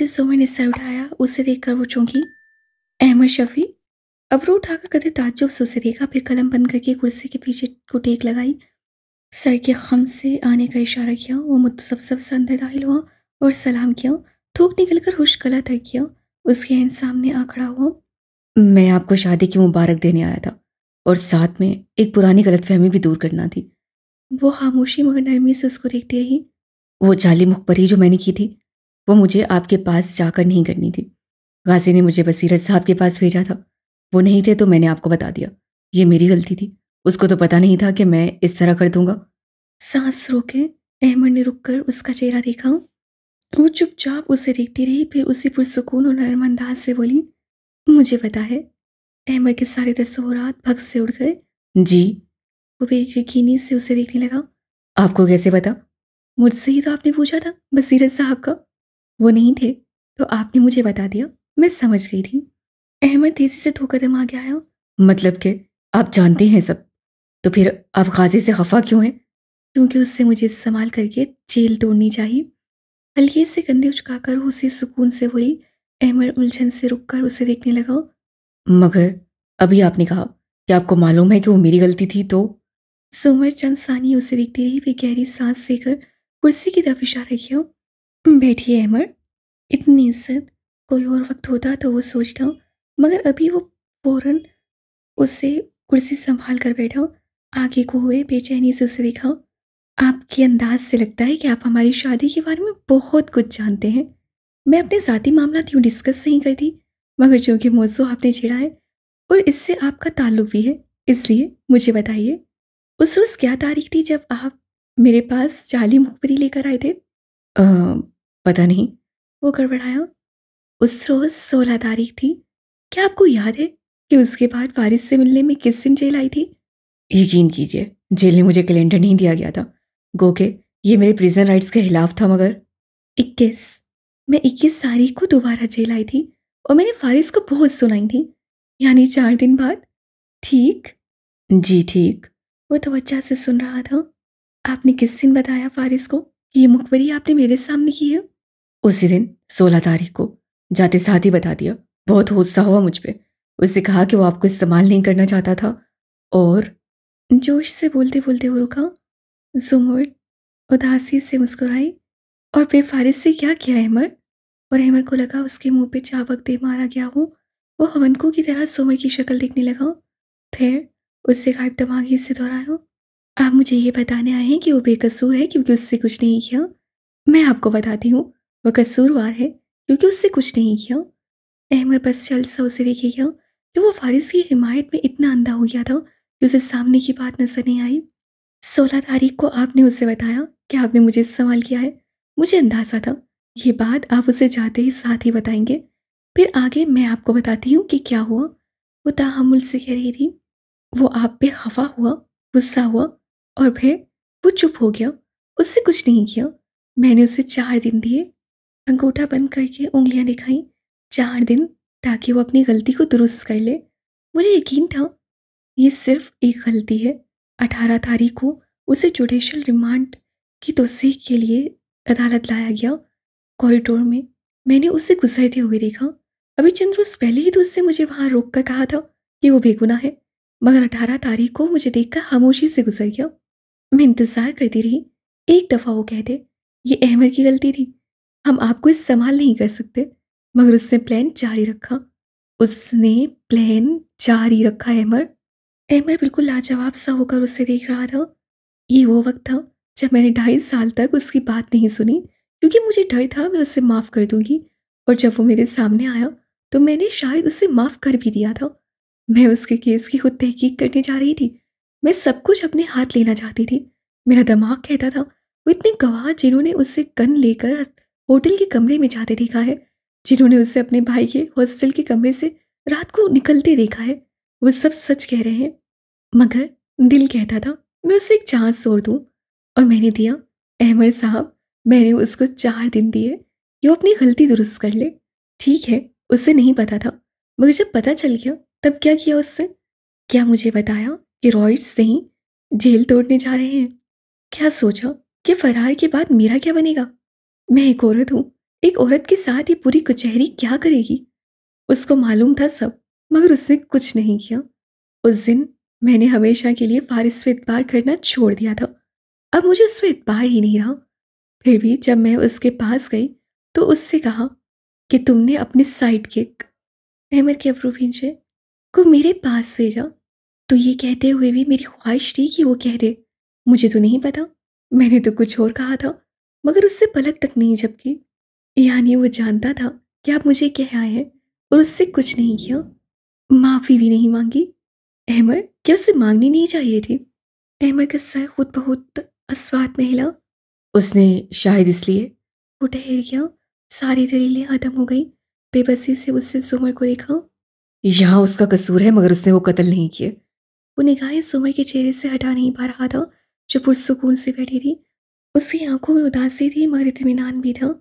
देखते सोमे ने सर उठाया उसे देखकर वो चौंकी अहमद शफी रो उठाकर कदे ताजुब से उसे देखा फिर कलम बंद करके कुर्सी के पीछे को टेक लगाई सर के खम से आने का इशारा किया वो मुतसब सब से अंदर दाखिल हुआ और सलाम किया थूक निकल कर हुश गला तय किया उसके एन सामने आ खड़ा हुआ मैं आपको शादी की मुबारक देने आया था और साथ में एक पुरानी गलतफहमी भी दूर करना थी वो खामोशी मगर नरमी से उसको देखती रही वो जाली मुखबरी जो मैंने की थी वो मुझे आपके पास जाकर नहीं करनी थी गाजी ने मुझे बसीरत साहब के पास भेजा था वो नहीं थे तो मैंने आपको बता दिया ये मेरी गलती थी उसको तो पता नहीं था कि मैं इस तरह कर दूंगा सांस रोके अहमद ने रुक कर उसका चेहरा देखा वो चुपचाप उसे देखती रही फिर उसी पुरसकून और नरम अंदाज से बोली मुझे पता है अहमद के सारे तस्वरत भग से उड़ गए जी वो यकीनी से उसे देखने लगा आपको कैसे पता मुझसे ही तो आपने पूछा था बसीरत साहब का वो नहीं थे तो आपने मुझे बता दिया मैं समझ गई थी अहमद तेजी से दो कदम आगे आया मतलब के आप जानते हैं सब तो फिर आप गाजी से खफा क्यों हैं क्योंकि उससे मुझे इस्तेमाल करके जेल तोड़नी चाहिए हल्के से कंधे उचकाकर उसी सुकून से बोली अहमद उलझन से रुक कर उसे देखने लगा मगर अभी आपने कहा कि आपको मालूम है कि वो मेरी गलती थी तो सुमर चंद सानी उसे देखती रही वे गहरी सांस लेकर कुर्सी की तरफ इशारा किया बैठिए अमर इतनी इज्जत कोई और वक्त होता तो वो सोचता हूँ मगर अभी वो फ़ौरन उसे कुर्सी संभाल कर बैठा हूँ आगे को हुए बेचैनी से उसे दिखाओ आपके अंदाज से लगता है कि आप हमारी शादी के बारे में बहुत कुछ जानते हैं मैं अपने ज़ाती मामला यूँ डिस्कस नहीं करती मगर जो कि मौजू आपने छेड़ा है और इससे आपका ताल्लुक भी है इसलिए मुझे बताइए उस रोज़ क्या तारीख थी जब आप मेरे पास जाली मुखबरी लेकर आए थे आ, पता नहीं वो गड़बड़ाया उस रोज़ सोलह तारीख थी क्या आपको याद है कि उसके बाद वारिस से मिलने में किस दिन जेल आई थी यकीन कीजिए जेल ने मुझे कैलेंडर नहीं दिया गया था गो के ये मेरे प्रिजन राइट्स के खिलाफ था मगर इक्कीस मैं इक्कीस तारीख को दोबारा जेल आई थी और मैंने फारिस को बहुत सुनाई थी यानी चार दिन बाद ठीक जी ठीक वो तो अच्छा से सुन रहा था आपने किस दिन बताया फारिस को कि ये मुखबरी आपने मेरे सामने की है उसी दिन सोलह तारीख को जाते साथ ही बता दिया बहुत गुस्सा हुआ मुझ पर उससे कहा कि वो आपको इस्तेमाल नहीं करना चाहता था और जोश से बोलते बोलते वो रुका जुमर उदासी से मुस्कुराई और बेफारिश से क्या किया हेमर और हेमर को लगा उसके मुंह पे चावक दे मारा गया हो वो हवनकू की तरह सोमर की शक्ल देखने लगा फिर उससे गायब दमागी से दोहराया आप मुझे ये बताने आए हैं कि वो बेकसूर है क्योंकि उससे कुछ नहीं किया मैं आपको बताती हूँ वह कसूरवार है क्योंकि उससे कुछ नहीं किया अहमद बस चल सा उसे देखे गया कि तो वह फारिस की हिमायत में इतना अंधा हो गया था कि उसे सामने की बात नजर नहीं आई सोलह तारीख को आपने उसे बताया कि आपने मुझे सवाल किया है मुझे अंदाज़ा था ये बात आप उसे जाते ही साथ ही बताएंगे फिर आगे मैं आपको बताती हूँ कि क्या हुआ वो ताहमुल से कह रही थी वो आप पे खफा हुआ गुस्सा हुआ और फिर वो चुप हो गया उससे कुछ नहीं किया मैंने उसे चार दिन दिए अंगूठा बंद करके उंगलियां दिखाई चार दिन ताकि वो अपनी गलती को दुरुस्त कर ले मुझे यकीन था ये सिर्फ एक गलती है अठारह तारीख को उसे जुडिशल रिमांड की तोसीक के लिए अदालत लाया गया कॉरिडोर में मैंने उससे गुजरते हुए देखा अभी चंद्र उस पहले ही तो उससे मुझे वहाँ रोक कर कहा था कि वो बेगुना है मगर अठारह तारीख को मुझे देखकर खामोशी से गुजर गया मैं इंतज़ार करती रही एक दफ़ा वो कहते ये अहमर की गलती थी हम आपको इस संभाल नहीं कर सकते मगर उसने प्लान जारी रखा उसने प्लान जारी रखा एमर एमर बिल्कुल लाजवाब सा होकर उसे देख रहा था ये वो वक्त था जब मैंने ढाई साल तक उसकी बात नहीं सुनी क्योंकि मुझे डर था मैं उसे माफ़ कर दूंगी और जब वो मेरे सामने आया तो मैंने शायद उसे माफ़ कर भी दिया था मैं उसके केस की खुद तहकीक करने जा रही थी मैं सब कुछ अपने हाथ लेना चाहती थी मेरा दिमाग कहता था वो इतने गवाह जिन्होंने उससे गन लेकर होटल के कमरे में जाते देखा है जिन्होंने उसे अपने भाई के हॉस्टल के कमरे से रात को निकलते देखा है वो सब सच कह रहे हैं मगर दिल कहता था मैं उसे एक चांस और दूँ और मैंने दिया अहमद साहब मैंने उसको चार दिन दिए कि वो अपनी गलती दुरुस्त कर ले ठीक है उसे नहीं पता था मगर जब पता चल गया तब क्या किया उससे क्या मुझे बताया कि रॉयड्स नहीं जेल तोड़ने जा रहे हैं क्या सोचा कि फरार के बाद मेरा क्या बनेगा मैं एक औरत हूँ एक औरत के साथ ये पूरी कचहरी क्या करेगी उसको मालूम था सब मगर उसने कुछ नहीं किया उस दिन मैंने हमेशा के लिए फारिस से इतबार करना छोड़ दिया था अब मुझे उस पर इतबार ही नहीं रहा फिर भी जब मैं उसके पास गई तो उससे कहा कि तुमने अपने साइड किक अहमद के अबरू भिंजे को मेरे पास भेजा तो ये कहते हुए भी मेरी ख्वाहिश थी कि वो कह दे मुझे तो नहीं पता मैंने तो कुछ और कहा था मगर उससे पलक तक नहीं झपकी यानी वो जानता था कि आप मुझे कह आए हैं और उससे कुछ नहीं किया माफ़ी भी नहीं मांगी अहमर क्या उससे मांगनी नहीं चाहिए थी अहमर का सर खुद बहुत अस्वाद में हिला उसने शायद इसलिए वो ठहर गया सारी दलीलें ख़त्म हो गई बेबसी से उससे जुमर को देखा यहाँ उसका कसूर है मगर उसने वो कत्ल नहीं किया वो निगाहें सुमर के चेहरे से हटा नहीं पा रहा था जो पुरसकून से बैठी थी उसकी आंखों में उदासी थी मगर इतमान भी था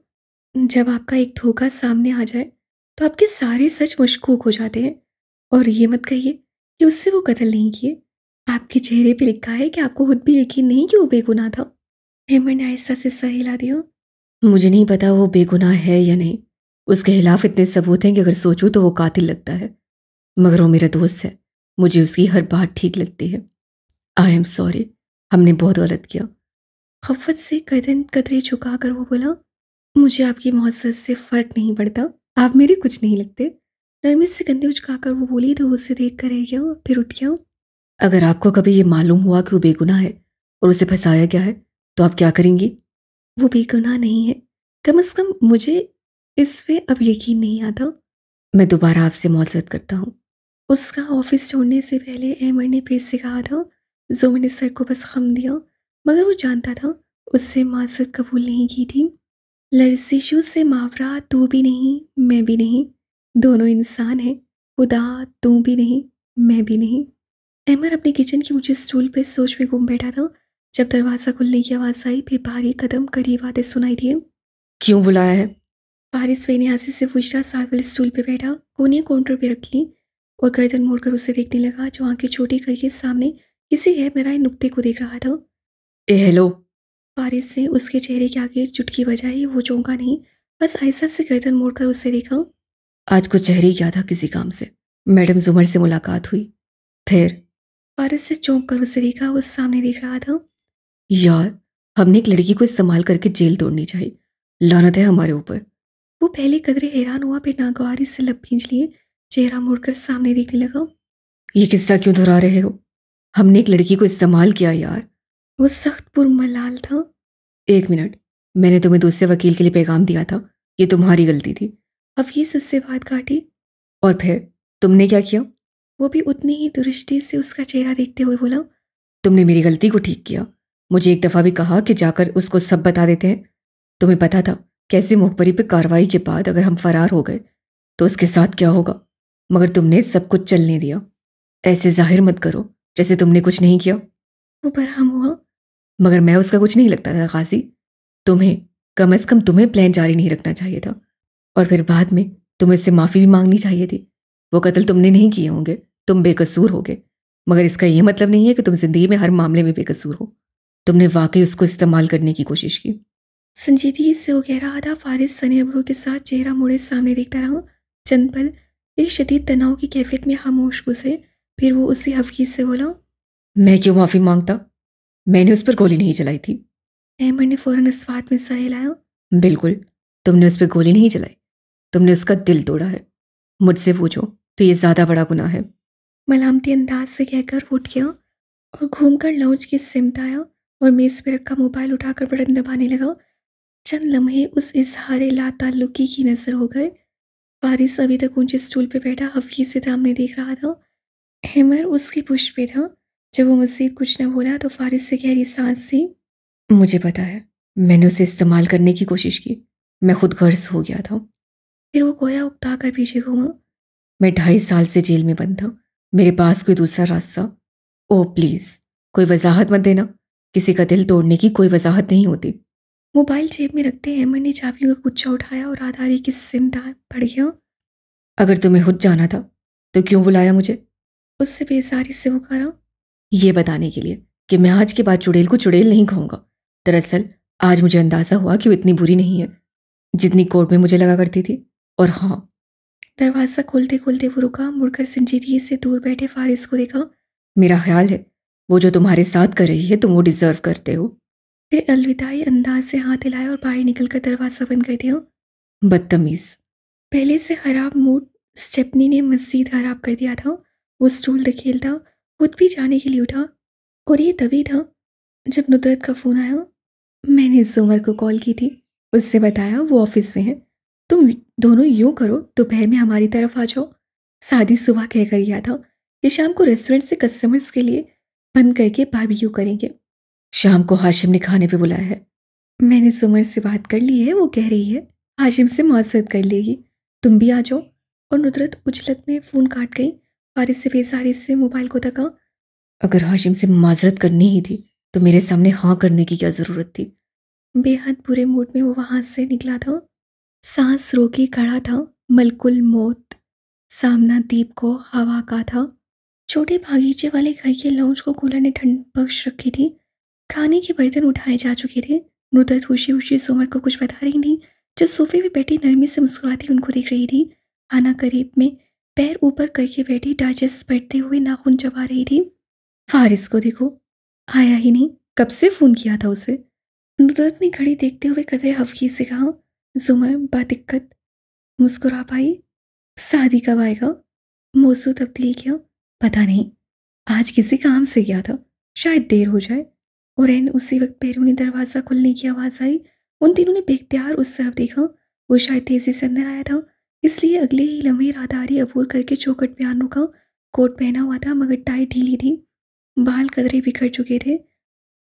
जब आपका एक धोखा सामने आ जाए तो आपके सारे सच मशकूक हो जाते हैं और ये मत कहिए कि उससे वो कत्ल नहीं किए आपके चेहरे पे लिखा है कि आपको खुद भी यकीन नहीं कि वो बेगुनाह था हेमन ने ऐसा से हिला दिया मुझे नहीं पता वो बेगुनाह है या नहीं उसके खिलाफ इतने सबूत हैं कि अगर सोचूं तो वो कातिल लगता है मगर वो मेरा दोस्त है मुझे उसकी हर बात ठीक लगती है आई एम सॉरी हमने बहुत गलत किया खफत से कदन कतरे झुका कर वो बोला मुझे आपकी मोहसत से फ़र्क नहीं पड़ता आप मेरे कुछ नहीं लगते नरमित से कंधे कर वो बोली तो उसे देख कर रह गया फिर उठ गया अगर आपको कभी ये मालूम हुआ कि वो बेगुनाह है और उसे फंसाया गया है तो आप क्या करेंगी वो बेगुनाह नहीं है कम अज़ कम मुझे इस पे अब यकीन नहीं आता मैं दोबारा आपसे मौजत करता हूँ उसका ऑफिस छोड़ने से पहले अहमद ने फिर से कहा था जो मैंने सर को बस खम दिया मगर वो जानता था उससे माजत कबूल नहीं की थी लर्जिशों से मावरा तू भी नहीं मैं भी नहीं दोनों इंसान हैं खुदा तू भी नहीं मैं भी नहीं अहमर अपने किचन के ऊँचे स्टूल पर सोच में घूम बैठा था जब दरवाज़ा खुलने की आवाज़ आई फिर भारी कदम करीब आते सुनाई दिए क्यों बुलाया है फारिस बेनियासी से पूछ पूछा वाले स्टूल पर बैठा कोने काउंटर पर रख ली और गर्दन मोड़कर उसे देखने लगा जो आंखें छोटी करके सामने किसी है मेरा नुक्ते को देख रहा था ए हेलो पारिस से उसके चेहरे के आगे चुटकी बजाई वो चौंका नहीं बस ऐसा से गर्दन मोड़कर उसे देखा आज को चेहरे क्या था किसी काम से मैडम जुमर से मुलाकात हुई फिर पारस से चौंक कर उसे देखा उस सामने देख रहा था यार हमने एक लड़की को इस्तेमाल करके जेल तोड़नी चाहिए लानत है हमारे ऊपर वो पहले कदरे हैरान हुआ फिर नागवारी से लप खींच लिए चेहरा मोड़कर सामने देखने लगा ये किस्सा क्यों दोहरा रहे हो हमने एक लड़की को इस्तेमाल किया यार वो सख्त पुरमलाल था एक मिनट मैंने तुम्हें दूसरे वकील के लिए पैगाम दिया था ये तुम्हारी गलती थी ये उससे बात काटी और फिर तुमने क्या किया वो भी उतनी ही दुरुष्टि से उसका चेहरा देखते हुए बोला तुमने मेरी गलती को ठीक किया मुझे एक दफ़ा भी कहा कि जाकर उसको सब बता देते हैं तुम्हें पता था कैसे मुखबरी पर कार्रवाई के बाद अगर हम फरार हो गए तो उसके साथ क्या होगा मगर तुमने सब कुछ चलने दिया ऐसे जाहिर मत करो जैसे तुमने कुछ नहीं किया वो बरहम हुआ मगर मैं उसका कुछ नहीं लगता था गाजी तुम्हें कम अज कम तुम्हें प्लान जारी नहीं रखना चाहिए था और फिर बाद में तुम्हें इससे माफ़ी भी मांगनी चाहिए थी वो कत्ल तुमने नहीं किए होंगे तुम बेकसूर होगे मगर इसका यह मतलब नहीं है कि तुम जिंदगी में हर मामले में बेकसूर हो तुमने वाकई उसको इस्तेमाल करने की कोशिश की संजीदगी से वो गहरा आधा फारिस सने अबरू के साथ चेहरा मुड़े सामने देखता रहा चंद पल एक शदीद तनाव की कैफियत में खामोश घुसे फिर वो उसी हफीज से बोला मैं क्यों माफ़ी मांगता मैंने उस पर गोली नहीं चलाई थी अहमद ने फौरन स्वाद में सर लाया बिल्कुल तुमने उस पर गोली नहीं चलाई तुमने उसका दिल तोड़ा है मुझसे पूछो तो ये ज़्यादा बड़ा गुना है मलामती अंदाज से कहकर उठ गया और घूमकर लाउंज की सिमत आया और मेज़ पर रखा मोबाइल उठाकर बटन दबाने लगा चंद लम्हे उस इजहार ला ताल्लुकी की नज़र हो गए फारिस अभी तक ऊंचे स्टूल पर बैठा हफीज से सामने देख रहा था हेमर उसकी पुष्ट पे था जब वो मुझसे कुछ न बोला तो फारिस से गहरी सांस सी मुझे पता है मैंने उसे इस्तेमाल करने की कोशिश की मैं खुद गर्ज हो गया था फिर वो गोया उगता कर पीछे घूमा मैं ढाई साल से जेल में बंद था मेरे पास कोई दूसरा रास्ता ओ प्लीज़ कोई वजाहत मत देना किसी का दिल तोड़ने की कोई वजाहत नहीं होती मोबाइल जेब में रखते हेमन ने चाबियों का गुच्छा उठाया और आधारी की सिम पड़ गया अगर तुम्हें खुद जाना था तो क्यों बुलाया मुझे उससे बेसारी से पुकारा ये बताने के लिए कि मैं आज के बाद चुड़ैल को चुड़ैल नहीं कहूँगा दरअसल आज मुझे अंदाज़ा हुआ कि वो इतनी बुरी नहीं है जितनी कोर्ट में मुझे लगा करती थी और हाँ दरवाज़ा खोलते खोलते वो रुका मुड़कर संजीदगी से दूर बैठे फारिस को देखा मेरा ख्याल है वो जो तुम्हारे साथ कर रही है तुम वो डिज़र्व करते हो फिर अलविदाई अंदाज से हाथ हिलाया और बाहर निकल कर दरवाज़ा बंद कर दिया बदतमीज़ पहले से ख़राब मूड स्टेपनी ने मज़ीद ख़राब कर दिया था वो स्टूल धकेलता खुद भी जाने के लिए उठा और ये तभी था जब नुदरत का फ़ोन आया मैंने जूमर को कॉल की थी उससे बताया वो ऑफिस में है तुम दोनों यूँ करो दोपहर में हमारी तरफ आ जाओ सादी सुबह कह कर गया था कि शाम को रेस्टोरेंट से कस्टमर्स के लिए बंद करके बारबेक्यू करेंगे शाम को हाशिम ने खाने पे बुलाया है मैंने सुमर से बात कर ली है वो कह रही है हाशिम से माजरत कर लेगी तुम भी आ जाओ और नुदरत उजलत में फ़ोन काट गई और से बेसारी से मोबाइल को तका अगर हाशिम से माजरत करनी ही थी तो मेरे सामने हाँ करने की क्या ज़रूरत थी बेहद बुरे मूड में वो वहां से निकला था सांस रोके खड़ा था मलकुल मौत सामना दीप को हवा का था छोटे बागीचे वाले घर के लॉन्च को कूलर ने ठंड बख्श रखी थी खाने के बर्तन उठाए जा चुके थे मृदत खुशी खुशी सोमर को कुछ बता रही थी जो सोफे पे बैठी नरमी से मुस्कुराती उनको देख रही थी आना करीब में पैर ऊपर करके बैठी डाइजेस्ट बैठते हुए नाखून चबा रही थी फारिस को देखो आया ही नहीं कब से फ़ोन किया था उसे नुदरत ने घड़ी देखते हुए कदरे हफकी से कहा जुमर दिक्कत मुस्कुरा पाई शादी कब आएगा मौसू तब्दील किया पता नहीं आज किसी काम से गया था शायद देर हो जाए और एन उसी वक्त पैरों ने दरवाज़ा खुलने की आवाज़ आई उन तीनों ने बेख्तियार उस तरफ देखा वो शायद तेज़ी से अंदर आया था इसलिए अगले ही लम्हे राहदारी अबूर करके चौकट पे आ रुका कोट पहना हुआ था मगर टाई ढीली थी बाल कदरे बिखर चुके थे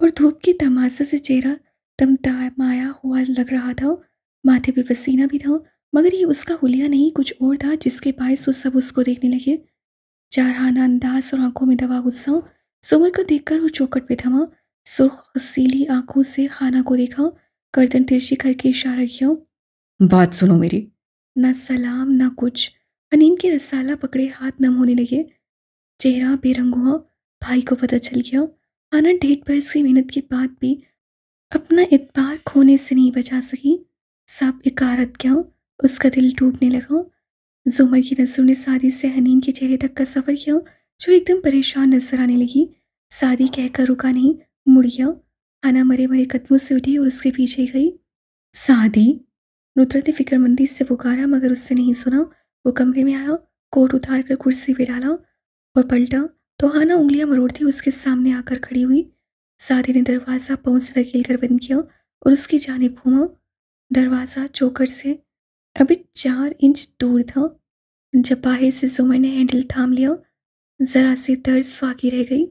और धूप की तमाशा से चेहरा तमतमाया हुआ लग रहा था माथे पे पसीना भी था मगर ये उसका हुलिया नहीं कुछ और था जिसके बायस वो सब उसको देखने लगे चारहाना अंदाज और आंखों में दबा गुस्सा सुमर को देखकर वो चौकट पे थमा सुर्ख सीली आंखों से खाना को देखा गर्दन तिरछी करके इशारा किया बात सुनो मेरी ना सलाम ना कुछ अनिन के रसाला पकड़े हाथ नम होने लगे चेहरा बेरंग हुआ भाई को पता चल गया आनंद डेट पर से मेहनत के बाद भी अपना इतबार खोने से नहीं बचा सकी सब इकारत गया उसका दिल टूटने लगा जुमर की नज़रों ने सादी से हनीन के चेहरे तक का सफ़र किया जो एकदम परेशान नजर आने लगी सादी कहकर रुका नहीं मुड़ गया आना मरे मरे कदमों से उठी और उसके पीछे गई सादी नुतरत ने फिक्रमंदी से पुकारा मगर उससे नहीं सुना वो कमरे में आया कोट उतार कर कुर्सी पर डाला और पलटा तो हाना उंगलियां मरोड़ती उसके सामने आकर खड़ी हुई सादे ने दरवाज़ा पाँव से धकेल कर बंद किया और उसकी जानब घूमा दरवाज़ा चोकर से अभी चार इंच दूर था जब बाहर से जुमर ने हैंडल थाम लिया ज़रा सी दर्द स्वागी रह गई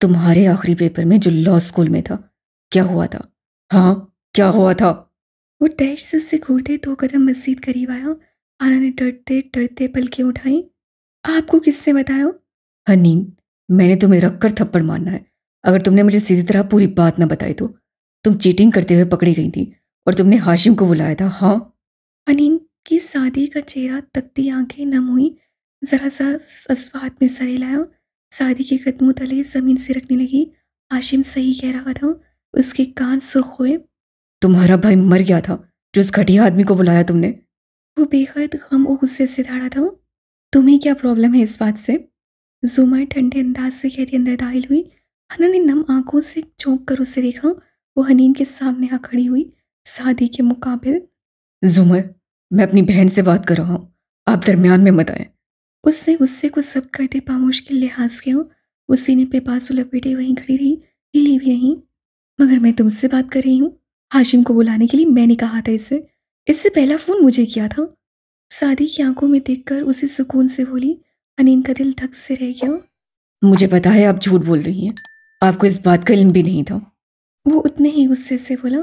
तुम्हारे आखिरी पेपर में जो लॉ स्कूल में था क्या हुआ था हाँ क्या हुआ था वो डैश से उससे घूरते दो कदम मस्जिद करीब आया आना ने डरते डरते पलकें उठाई आपको किससे बताया हनीन मैंने तुम्हें रखकर थप्पड़ मारना है अगर तुमने मुझे सीधी तरह पूरी बात ना बताई तो तुम चीटिंग करते हुए पकड़ी गई थी और तुमने हाशिम को बुलाया था हाँ हनीन की सादी का चेहरा तकती आंखें नम हुई जरा सा जज्बात में सरे लाया सादी के कदमों तले ज़मीन से रखने लगी हाशिम सही कह रहा था उसके कान सुर्ख हुए तुम्हारा भाई मर गया था जो उस घटिया आदमी को बुलाया तुमने वो बेहद गम और गुस्से से धाड़ा था तुम्हें क्या प्रॉब्लम है इस बात से जुमर ठंडे अंदाज से कहती अंदर दाखिल हुई हना ने नम आंखों से चौंक कर उसे देखा वो हनीन के सामने आ खड़ी हुई शादी के मुकाबले जुमर मैं अपनी बहन से बात कर रहा हूँ आप दरमियान में मत आए उससे गुस्से को सब करते पामोश के लिहाज के हूँ वो ने पे लपेटे वहीं खड़ी रही हिली भी नहीं मगर मैं तुमसे बात कर रही हूँ हाशिम को बुलाने के लिए मैंने कहा था इसे इससे पहला फ़ोन मुझे किया था सादी की आंखों में देखकर उसे सुकून से बोली अनिन का दिल धक से रह गया मुझे पता है आप झूठ बोल रही हैं आपको इस बात का इल्म भी नहीं था वो उतने ही गुस्से से बोला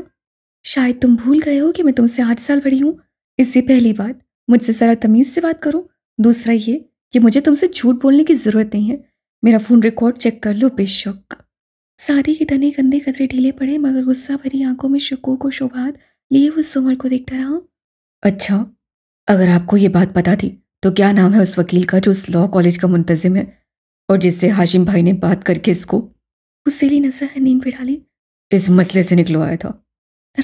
शायद तुम भूल गए हो कि मैं तुमसे आठ साल बड़ी हूँ इससे पहली बात मुझसे ज़रा तमीज़ से बात करो दूसरा ये कि मुझे तुमसे झूठ बोलने की ज़रूरत नहीं है मेरा फ़ोन रिकॉर्ड चेक कर लो बेशक सादी के तने गंदे कतरे ढीले पड़े मगर गुस्सा भरी आंखों में शकू को शोभात लिए उस सोमर को देखता रहा अच्छा अगर आपको ये बात पता थी तो क्या नाम है उस वकील का जो उस लॉ कॉलेज का मुंतजिम है और जिससे हाशिम भाई ने बात करके इसको उससे उसेली नजर हनीन पे डाली इस मसले से निकलो आया था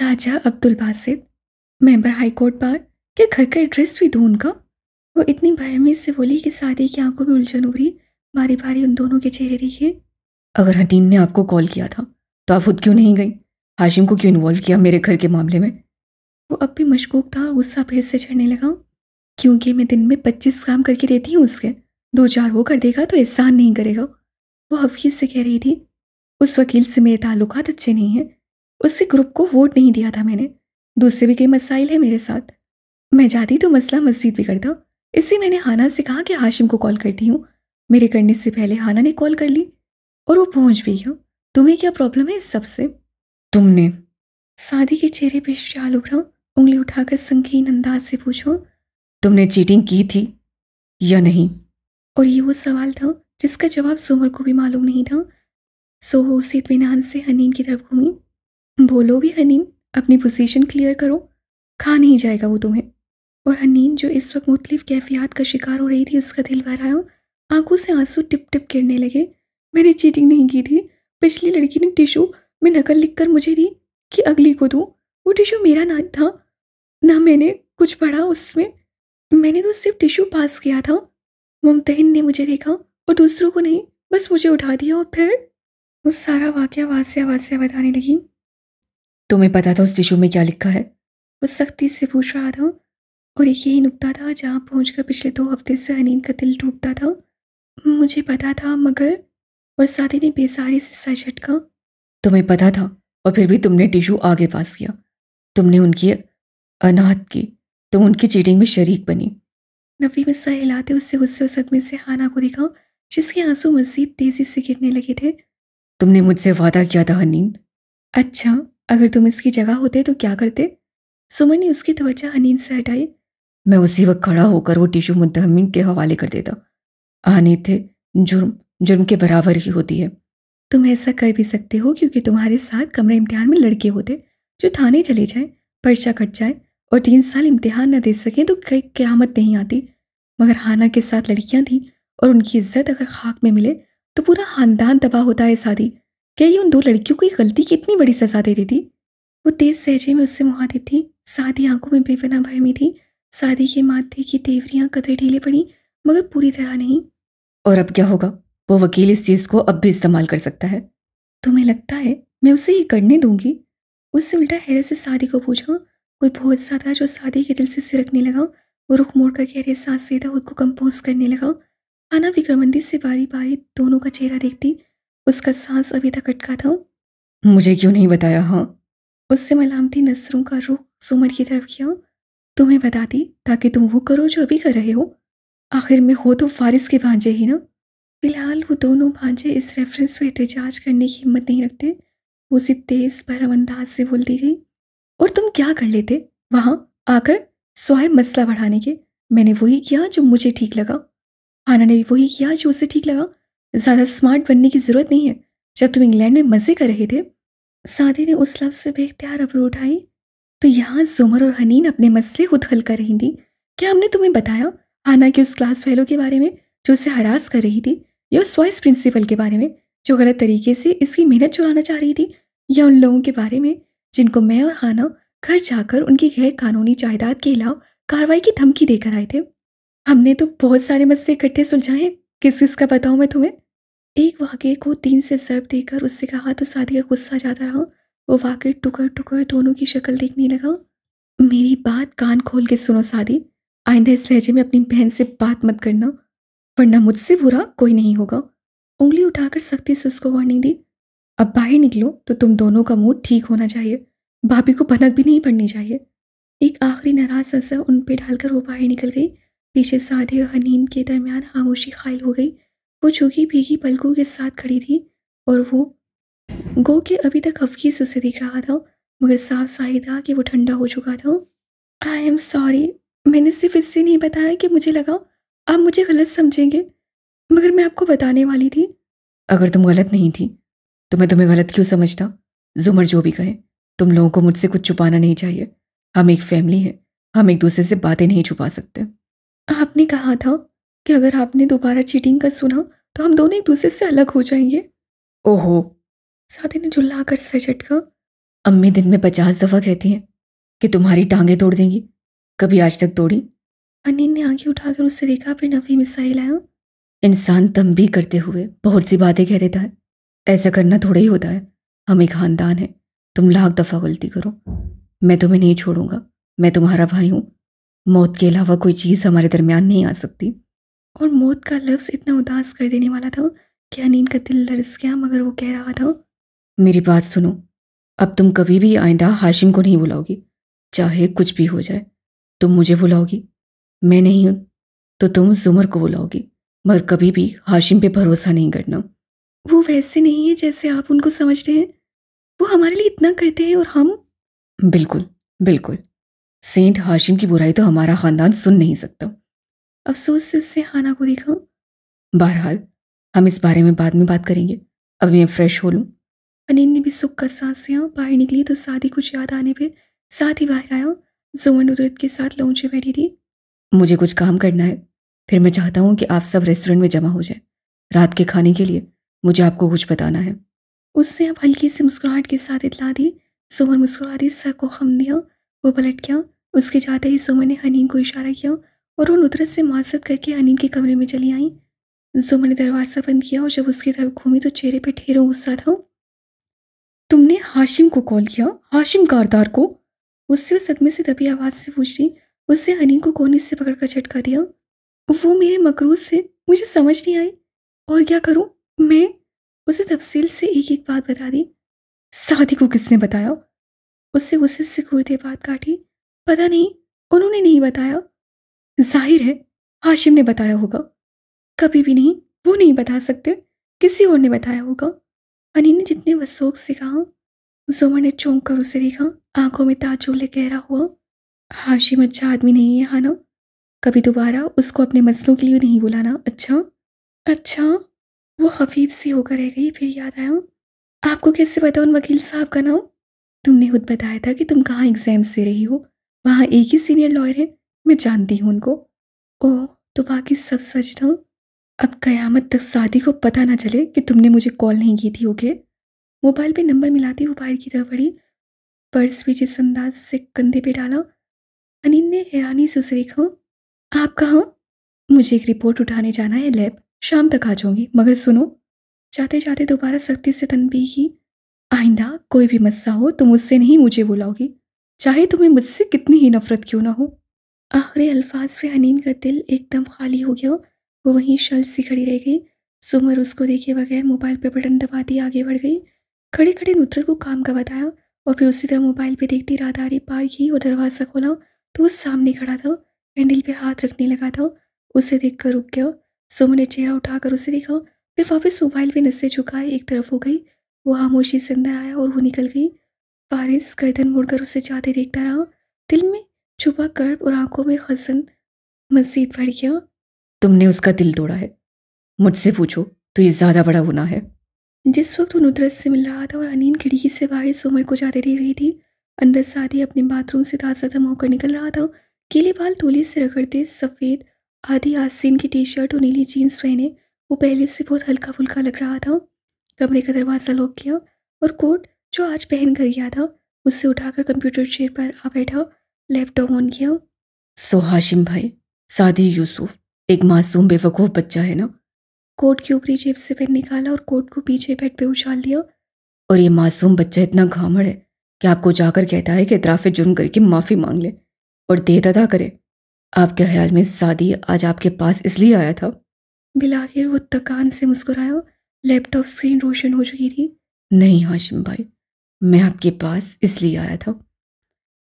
Raja Abdul Basit member high court bar क्या घर का एड्रेस भी दूँ उनका वो इतनी भरमी से बोली कि सादी की आंखों में उलझन उभरी बारी बारी उन दोनों के चेहरे देखे अगर हदीन ने आपको कॉल किया था तो आप खुद क्यों नहीं गई हाशिम को क्यों इन्वॉल्व किया मेरे घर के मामले में वो अब भी मशकूक था गुस्सा फिर से चढ़ने लगा क्योंकि मैं दिन में पच्चीस काम करके देती हूँ उसके दो चार वो कर देगा तो एहसान नहीं करेगा वो हफीज़ से कह रही थी उस वकील से मेरे ताल्लुक अच्छे नहीं हैं उससे ग्रुप को वोट नहीं दिया था मैंने दूसरे भी कई मसाइल हैं मेरे साथ मैं जाती तो मसला मस्जिद भी करता इसी मैंने हाना से कहा कि हाशिम को कॉल करती हूँ मेरे करने से पहले हाना ने कॉल कर ली और वो पहुंच भी गया तुम्हें क्या प्रॉब्लम है इस सबसे तुमने शादी के चेहरे पे श्याल उभरा उंगली उठाकर संगीन अंदाज से पूछो तुमने चीटिंग की थी या नहीं और ये वो सवाल था जिसका जवाब सोमर को भी मालूम नहीं था सो वो उसी इतमान से हनीन की तरफ घूमी बोलो भी हनीन अपनी पोजीशन क्लियर करो खा नहीं जाएगा वो तुम्हें और हनीन जो इस वक्त मुख्तलिफ कैफियात का शिकार हो रही थी उसका दिल भर आया आंखों से आंसू टिप टिप गिरने लगे मैंने चीटिंग नहीं की थी पिछली लड़की ने टिशू में नकल लिख कर मुझे दी कि अगली को दूँ वो टिशू मेरा ना था ना मैंने कुछ पढ़ा उसमें मैंने तो सिर्फ टिशू पास किया था मुमतहिन ने मुझे देखा और दूसरों को नहीं बस मुझे उठा दिया और फिर वो सारा वाक्य वास्या वास्या बताने लगी तुम्हें पता था उस टिशू में क्या लिखा है वो सख्ती से पूछ रहा था और एक यही नुकता था जहाँ पहुँच पिछले दो हफ्ते से अनिल का दिल टूटता था मुझे पता था मगर और साथी ने बेसारी से सर झटका तुम्हें पता था और फिर भी तुमने टिशू आगे पास किया तुमने उनकी अनाथ की तुम उनकी चीटिंग में शरीक बनी नफी में सर हिलाते उससे गुस्से और सदमे से हाना को देखा जिसके आंसू मजीद तेजी से गिरने लगे थे तुमने मुझसे वादा किया था हनीन अच्छा अगर तुम इसकी जगह होते तो क्या करते सुमन ने उसकी त्वचा हनीन से हटाई मैं उसी वक्त खड़ा होकर वो टिशू मुतहमिन के हवाले कर देता आने थे जुर्म जुर्म के बराबर ही होती है तुम ऐसा कर भी सकते हो क्योंकि तुम्हारे साथ कमरे इम्तिहान में लड़के होते जो थाने चले जाए पर्चा कट जाए और तीन साल इम्तिहान न दे सकें तो कई क्यामत नहीं आती मगर हाना के साथ लड़कियां थीं और उनकी इज्जत अगर खाक में मिले तो पूरा खानदान तबाह होता है शादी क्या ये उन दो लड़कियों की गलती की इतनी बड़ी सजा दे देती वो तेज सहजे में उससे मुहातिब थी सादी आंखों में बेपना भरमी थी सादी के माथे की तेवरियां कतरे ढीले पड़ी मगर पूरी तरह नहीं और अब क्या होगा वो वकील इस चीज को अब भी इस्तेमाल कर सकता है तुम्हें लगता है मैं उसे ये करने दूंगी उससे उल्टा हैरे से शादी को पूछा कोई बहुत ज्यादा जो शादी के दिल से सिरकने लगा वो रुख मोड़ करके हैरे सांस सीधा खुद को कंपोज करने लगा आना विक्रमंदी से बारी बारी दोनों का चेहरा देखती उसका सांस अभी तक अटका था मुझे क्यों नहीं बताया हाँ उससे मलामती नसरों का रुख सुमर की तरफ किया तुम्हें बता दी ताकि तुम वो करो जो अभी कर रहे हो आखिर में हो तो फारिस के भांजे ही ना फिलहाल वो दोनों भांजे इस रेफरेंस पर एहतजाज करने की हिम्मत नहीं रखते वो उसी तेज भरम अंदाज से बोलती गई और तुम क्या कर लेते वहाँ आकर स्वयं मसला बढ़ाने के मैंने वही किया जो मुझे ठीक लगा आना ने भी वही किया जो उसे ठीक लगा ज़्यादा स्मार्ट बनने की ज़रूरत नहीं है जब तुम इंग्लैंड में मज़े कर रहे थे सादी ने उस लफ्ज़ से बेख्तियार अबर उठाई तो यहाँ जुमर और हनीन अपने मसले खुद हल कर रही थी क्या हमने तुम्हें बताया आना के उस क्लास फेलो के बारे में जो उसे हरास कर रही थी या उस वॉइस प्रिंसिपल के बारे में जो गलत तरीके से इसकी मेहनत चुराना चाह रही थी या उन लोगों के बारे में जिनको मैं और खाना घर जाकर उनकी गैर कानूनी जायदाद के खिलाफ कार्रवाई की धमकी देकर आए थे हमने तो बहुत सारे मस्से इकट्ठे सुलझाए किस किस का बताऊँ मैं तुम्हें एक वाक्य को तीन से जरब देकर उससे कहा तो सादी का गुस्सा जाता रहा वो वाक्य टुकड़ टुकर दोनों की शक्ल देखने लगा मेरी बात कान खोल के सुनो सादी आइंदे सहजे में अपनी बहन से बात मत करना वरना मुझसे बुरा कोई नहीं होगा उंगली उठाकर सख्ती से उसको वार्निंग दी अब बाहर निकलो तो तुम दोनों का मूड ठीक होना चाहिए भाभी को भनक भी नहीं पड़नी चाहिए एक आखिरी नाराज नजर उन पर डालकर वो बाहर निकल गई पीछे साधे और हनीन के दरमियान खामोशी खायल हो गई वो झुकी भीगी पलकों के साथ खड़ी थी और वो गो के अभी तक हफकी से उसे दिख रहा था मगर साफ साहिर था कि वो ठंडा हो चुका था आई एम सॉरी मैंने सिर्फ इससे नहीं बताया कि मुझे लगा आप मुझे गलत समझेंगे मगर मैं आपको बताने वाली थी अगर तुम गलत नहीं थी तो मैं तुम्हें गलत क्यों समझता जुमर जो भी कहे तुम लोगों को मुझसे कुछ छुपाना नहीं चाहिए हम एक फैमिली हैं हम एक दूसरे से बातें नहीं छुपा सकते आपने कहा था कि अगर आपने दोबारा चीटिंग का सुना तो हम दोनों एक दूसरे से अलग हो जाएंगे ओहो साथी ने जुल्ला कर सर झटका अम्मी दिन में पचास दफ़ा कहती हैं कि तुम्हारी टांगें तोड़ देंगी कभी आज तक तोड़ी अनिल ने आंखें उठाकर उससे देखा फिर नफी मिसाइल आया इंसान तम भी करते हुए बहुत सी बातें कह देता है ऐसा करना थोड़ा ही होता है हम एक खानदान है तुम लाख दफ़ा गलती करो मैं तुम्हें नहीं छोड़ूंगा मैं तुम्हारा भाई हूँ मौत के अलावा कोई चीज़ हमारे दरमियान नहीं आ सकती और मौत का लफ्ज़ इतना उदास कर देने वाला था कि अनिल का दिल लरस गया मगर वो कह रहा था मेरी बात सुनो अब तुम कभी भी आइंदा हाशिम को नहीं बुलाओगी चाहे कुछ भी हो जाए तुम मुझे बुलाओगी मैं नहीं हूं तो तुम जुमर को बुलाओगी मगर कभी भी हाशिम पे भरोसा नहीं करना वो वैसे नहीं है जैसे आप उनको समझते हैं वो हमारे लिए इतना करते हैं और हम बिल्कुल बिल्कुल सेंट हाशिम की बुराई तो हमारा ख़ानदान सुन नहीं सकता अफसोस से उससे हाना को देखा बहरहाल हम इस बारे में बाद में बात करेंगे अब मैं फ्रेश हो लूँ अनिल ने भी सुख का सांस लिया बाहर निकली तो साथ ही कुछ याद आने पर साथ ही बाहर आया जुमन उदरत के साथ लौचे बैठी थी मुझे कुछ काम करना है फिर मैं चाहता हूँ कि आप सब रेस्टोरेंट में जमा हो जाए रात के खाने के लिए मुझे आपको कुछ बताना है उससे अब हल्की सी मुस्कुराहट के साथ इतला दी सोमन मुस्कुरा दी सर को खम दिया वो पलट गया उसके जाते ही सोमन ने हनीन को इशारा किया और वो नुतरत से माजत करके हनीम के कमरे में चली आई सोमन ने दरवाज़ा बंद किया और जब उसकी तरफ घूमी तो चेहरे पर ठेरों गुस्सा था तुमने हाशिम को कॉल किया हाशिम कारदार को उससे वो सदमे से दबी आवाज़ से पूछ रही उससे हनी को कोने से कर झटका दिया वो मेरे मकरूज से मुझे समझ नहीं आई और क्या करूँ मैं उसे तफसील से एक एक बात बता दी शादी को किसने बताया उससे गुस्से से बात काटी पता नहीं उन्होंने नहीं बताया जाहिर है हाशिम ने बताया होगा कभी भी नहीं वो नहीं बता सकते किसी और ने बताया होगा अनी ने जितने वसोक से कहा जोमा ने चौंक कर उसे देखा आंखों में ताजोले गहरा हुआ हाशिम अच्छा आदमी नहीं है हाना कभी दोबारा उसको अपने मसलों के लिए नहीं बुलाना अच्छा अच्छा वो खफीब सी होकर रह गई फिर याद आया आपको कैसे पता उन वकील साहब का नाम तुमने खुद बताया था कि तुम कहाँ एग्ज़ाम से रही हो वहाँ एक ही सीनियर लॉयर है मैं जानती हूँ उनको ओह तो बाकी सब सच था अब कयामत तक सादी को पता ना चले कि तुमने मुझे कॉल नहीं की थी ओके मोबाइल पे नंबर मिलाती वो बाहर की तरफ बढ़ी पर्स भी जिस अंदाज से कंधे पे डाला अनिन ने हैरानी से उसे देखा आप कहाँ मुझे एक रिपोर्ट उठाने जाना है लैब शाम तक आ जाऊंगी मगर सुनो जाते जाते दोबारा सख्ती से तनबी की आइंदा कोई भी मस्सा हो तुम उससे नहीं मुझे बुलाओगी चाहे तुम्हें मुझसे कितनी ही नफरत क्यों ना हो आखिरी अल्फाज से अनिन का दिल एकदम खाली हो गया वो वहीं शल सी खड़ी रह गई सुमर उसको देखे बगैर मोबाइल पे बटन दबा दी आगे बढ़ गई खड़े खड़े नुतरत को काम का बताया और फिर उसी तरह मोबाइल पे देखती राहदारी पार की और दरवाज़ा खोला तो वो सामने खड़ा था कैंडल पे हाथ रखने लगा था उसे देख कर रुक गया सुमन ने चेहरा उठाकर उसे देखा फिर वापस मोबाइल में नस्से झुका एक तरफ हो गई वो खामोशी से अंदर आया और वो निकल गई फारिस गर्दन मुड़कर उसे जाते देखता रहा दिल में छुपा कर्ब और आंखों में खसन मजीद भर गया तुमने उसका दिल तोड़ा है मुझसे पूछो तो ये ज़्यादा बड़ा होना है जिस वक्त वो नुदरत से मिल रहा था और अनिन खिड़की से बाहर सोमर को जाते देख रही थी अंदर शादी अपने बाथरूम से ताज़ा होकर निकल रहा था केले बाल तोली से रगड़ते सफ़ेद आधी आसिन की टी शर्ट और नीली जीन्स पहने वो पहले से बहुत हल्का फुल्का लग रहा था कमरे का दरवाज़ा लॉक किया और कोट जो आज पहन कर गया था उससे उठाकर कंप्यूटर चेयर पर आ बैठा लैपटॉप ऑन किया सो हाशिम भाई सादी यूसुफ एक मासूम बेवकूफ़ बच्चा है ना कोट के ऊपरी जेब से पेन निकाला और कोट को पीछे बेड पे उछाल दिया और ये मासूम बच्चा इतना घामड़ है कि आपको जाकर कहता है कि इतराफ़ जुर्म करके माफ़ी मांग ले और दे अदा करे आपके ख्याल में सादी आज आपके पास इसलिए आया था बिलाखिर वो तकान से मुस्कुराया लैपटॉप स्क्रीन रोशन हो चुकी थी नहीं हाशिम भाई मैं आपके पास इसलिए आया था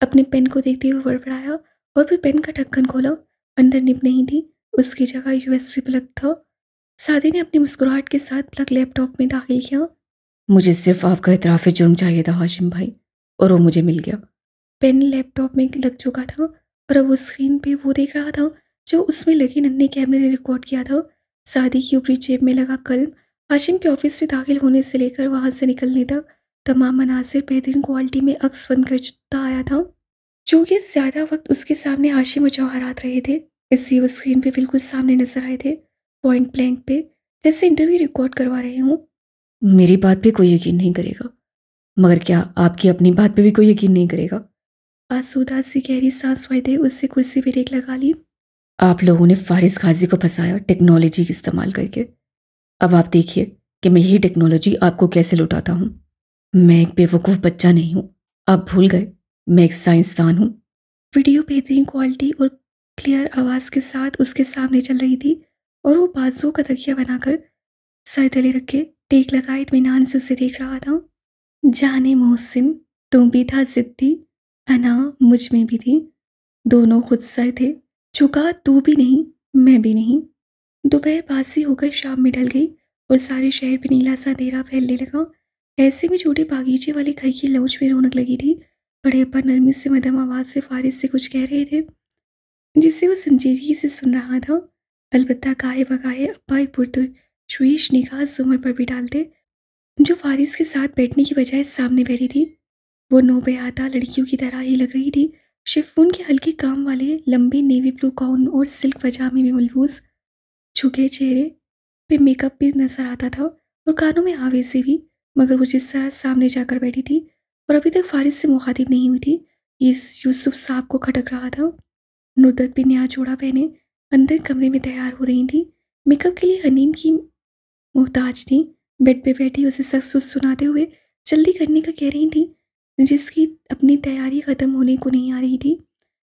अपने पेन को देखते हुए बड़बड़ाया और फिर पेन का ढक्कन खोला अंदर निप नहीं थी उसकी जगह यूएसबी प्लग था सादी ने अपनी मुस्कुराहट के साथ प्लग लैपटॉप में दाखिल किया मुझे सिर्फ आपका इतराफ़ जुर्म चाहिए था हाशिम भाई और वो मुझे मिल गया पेन लैपटॉप में लग चुका था और अब वो स्क्रीन पे वो देख रहा था जो उसमें लगे नन्हे कैमरे ने रिकॉर्ड किया था शादी की ऊपरी जेब में लगा कलम हाशिम के ऑफिस से दाखिल होने से लेकर वहाँ से निकलने तक तमाम मनासर बेहतरीन क्वालिटी में अक्स बंद कर चुका आया था चूँकि ज़्यादा वक्त उसके सामने हाशिम और जौहरात रहे थे इसलिए वो स्क्रीन पे बिल्कुल सामने नजर आए थे पॉइंट ब्लैंक पे जैसे इंटरव्यू रिकॉर्ड करवा रहे हूँ मेरी बात पे कोई यकीन नहीं करेगा मगर क्या आपकी अपनी बात पे भी कोई यकीन नहीं करेगा आसूदा से गहरी सांस दे उससे कुर्सी पर टेक लगा ली आप लोगों ने फारिस गाजी को फंसाया टेक्नोलॉजी का इस्तेमाल करके अब आप देखिए कि मैं यही टेक्नोलॉजी आपको कैसे लुटाता हूँ मैं एक बेवकूफ़ बच्चा नहीं हूँ आप भूल गए मैं एक साइंसदान हूँ वीडियो बेहतरीन क्वालिटी और क्लियर आवाज़ के साथ उसके सामने चल रही थी और वो बाजू का तकिया बनाकर सर तले रख के टेक लगाए इतमान से उसे देख रहा था जाने मोहसिन तुम भी था जिद्दी अना मुझ में भी थी दोनों खुद सर थे चुका तू भी नहीं मैं भी नहीं दोपहर पास ही होकर शाम में ढल गई और सारे शहर पर नीला सा अंधेरा फैलने लगा ऐसे में छोटे बागीचे वाले घर की लौच में रौनक लगी थी बड़े पर नरमी से मदम आवाज़ से फारिश से कुछ कह रहे थे जिसे वो संजीदगी से सुन रहा था अलबत्ता गाहे बगाहे अब्बा एक पुरतुश निकाह जुमर पर भी डालते जो फारिस के साथ बैठने की बजाय सामने बैठी थी वो नो आता लड़कियों की तरह ही लग रही थी शेफून के हल्के काम वाले लंबे नेवी ब्लू गाउन और सिल्क पजामे में मलबूस झुके चेहरे पे मेकअप भी नजर आता था और कानों में से भी मगर वो जिस तरह सामने जाकर बैठी थी और अभी तक फारिस से मुखातिब नहीं हुई थी ये यूसुफ साहब को खटक रहा था नुदरत भी नया जोड़ा पहने अंदर कमरे में तैयार हो रही थी मेकअप के लिए हनीम की मोहताज थी बेड पे बैठी उसे सच सुस सुनाते हुए जल्दी करने का कह रही थी जिसकी अपनी तैयारी ख़त्म होने को नहीं आ रही थी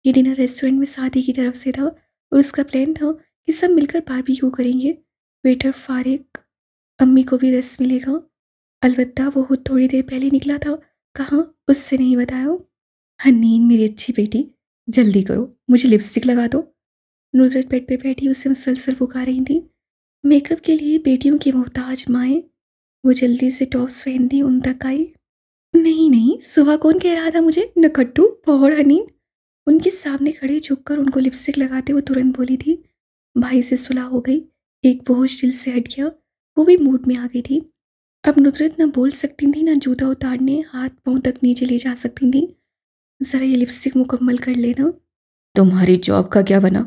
ये डिनर रेस्टोरेंट में शादी की तरफ से था और उसका प्लान था कि सब मिलकर क्यों करेंगे वेटर फारिक अम्मी को भी रस मिलेगा अलबत्ता वो खुद थोड़ी देर पहले निकला था कहाँ उससे नहीं बताया हनीन हाँ, मेरी अच्छी बेटी जल्दी करो मुझे लिपस्टिक लगा दो नुजरत बेड पे बैठी उसे मुसलसल पुकार रही थी मेकअप के लिए बेटियों की मोहताज माएँ वो जल्दी से टॉप्स पहनती उन तक आई नहीं नहीं सुबह कौन कह रहा था मुझे नखट्टू पौड़ हनी उनके सामने खड़े झुककर उनको लिपस्टिक लगाते वो तुरंत बोली थी भाई से सुलह हो गई एक बहुत दिल से हट गया वो भी मूड में आ गई थी अब नुतरत ना बोल सकती थी ना जूता उतारने हाथ पाँव तक नीचे ले जा सकती थी ज़रा ये लिपस्टिक मुकम्मल कर लेना तुम्हारी जॉब का क्या बना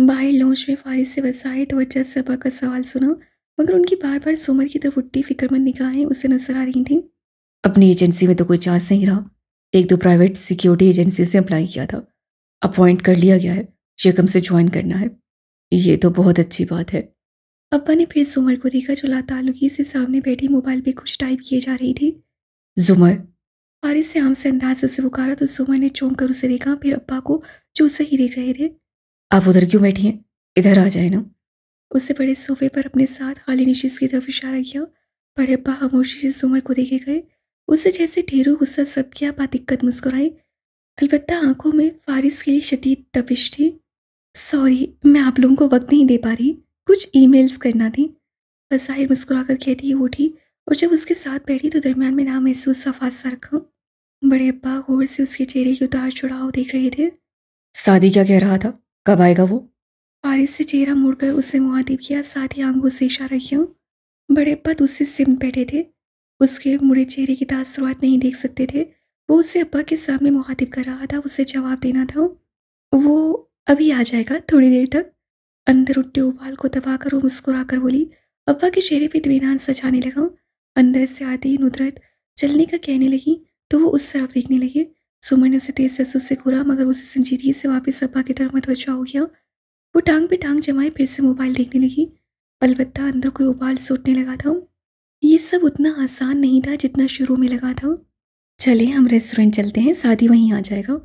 बाहर लॉन्च में फारिश से वसाए तो अच्छा सबा का सवाल सुना मगर उनकी बार बार सोमर की तरफ उठती फिक्रमंद निगाहें उसे नजर आ रही थी अपनी एजेंसी में तो कोई चांस नहीं रहा एक दो प्राइवेट सिक्योरिटी एजेंसी से अप्लाई किया था अपॉइंट कर लिया गया है शेकम से ज्वाइन करना है ये तो बहुत अच्छी बात है अब्बा ने फिर जुमर को देखा जो लातालुगी से सामने बैठी मोबाइल पे कुछ टाइप किए जा रही थी जुमर फारिस से आम से अंदाज से पुकारा तो जुमर ने चौंक कर उसे देखा फिर अब्बा को जो उसे ही देख रहे थे आप उधर क्यों बैठी हैं इधर आ जाए ना उससे बड़े सोफे पर अपने साथ खाली निशीज की तरफ इशारा किया बड़े अब्बा खामोशी से सोमर को देखे गए उससे जैसे ढेरों गुस्सा सब किया बा दिक्कत मुस्कुराई अलबत् आंखों में फारिस के लिए शदीद तपिश थी सॉरी मैं आप लोगों को वक्त नहीं दे पा रही कुछ ईमेल्स करना थी बसाहिर मुस्कुरा कर कहती है उठी और जब उसके साथ बैठी तो दरमियान में नामहसूस सा रखा बड़े अब्बा गौर से उसके चेहरे की उतार चढ़ाव देख रहे थे शादी क्या कह रहा था कब आएगा वो फारिस से चेहरा मुड़कर उसे मुहादिब किया साथ ही आंगों से इशारा किया बड़े पद उससे सिम बैठे थे उसके मुड़े चेहरे की तासरुआत नहीं देख सकते थे वो उसे अब्बा के सामने मुहातिब कर रहा था उसे जवाब देना था वो अभी आ जाएगा थोड़ी देर तक अंदर उठे उबाल को दबाकर वो मुस्कुरा कर बोली अब्बा के चेहरे पर दीवान सजाने लगा अंदर से आती नुदरत चलने का कहने लगी तो वो उस तरफ देखने लगी सुमन ने उसे तेज ससुर से घूरा मगर उसे संजीदगी से वापस अब्बा की तरफ मतवजा हो गया वो टांग पे टांग जमाए फिर से मोबाइल देखने लगी अलबत्त अंदर कोई उबाल सोटने लगा था ये सब उतना आसान नहीं था जितना शुरू में लगा था चले हम रेस्टोरेंट चलते हैं शादी वहीं आ जाएगा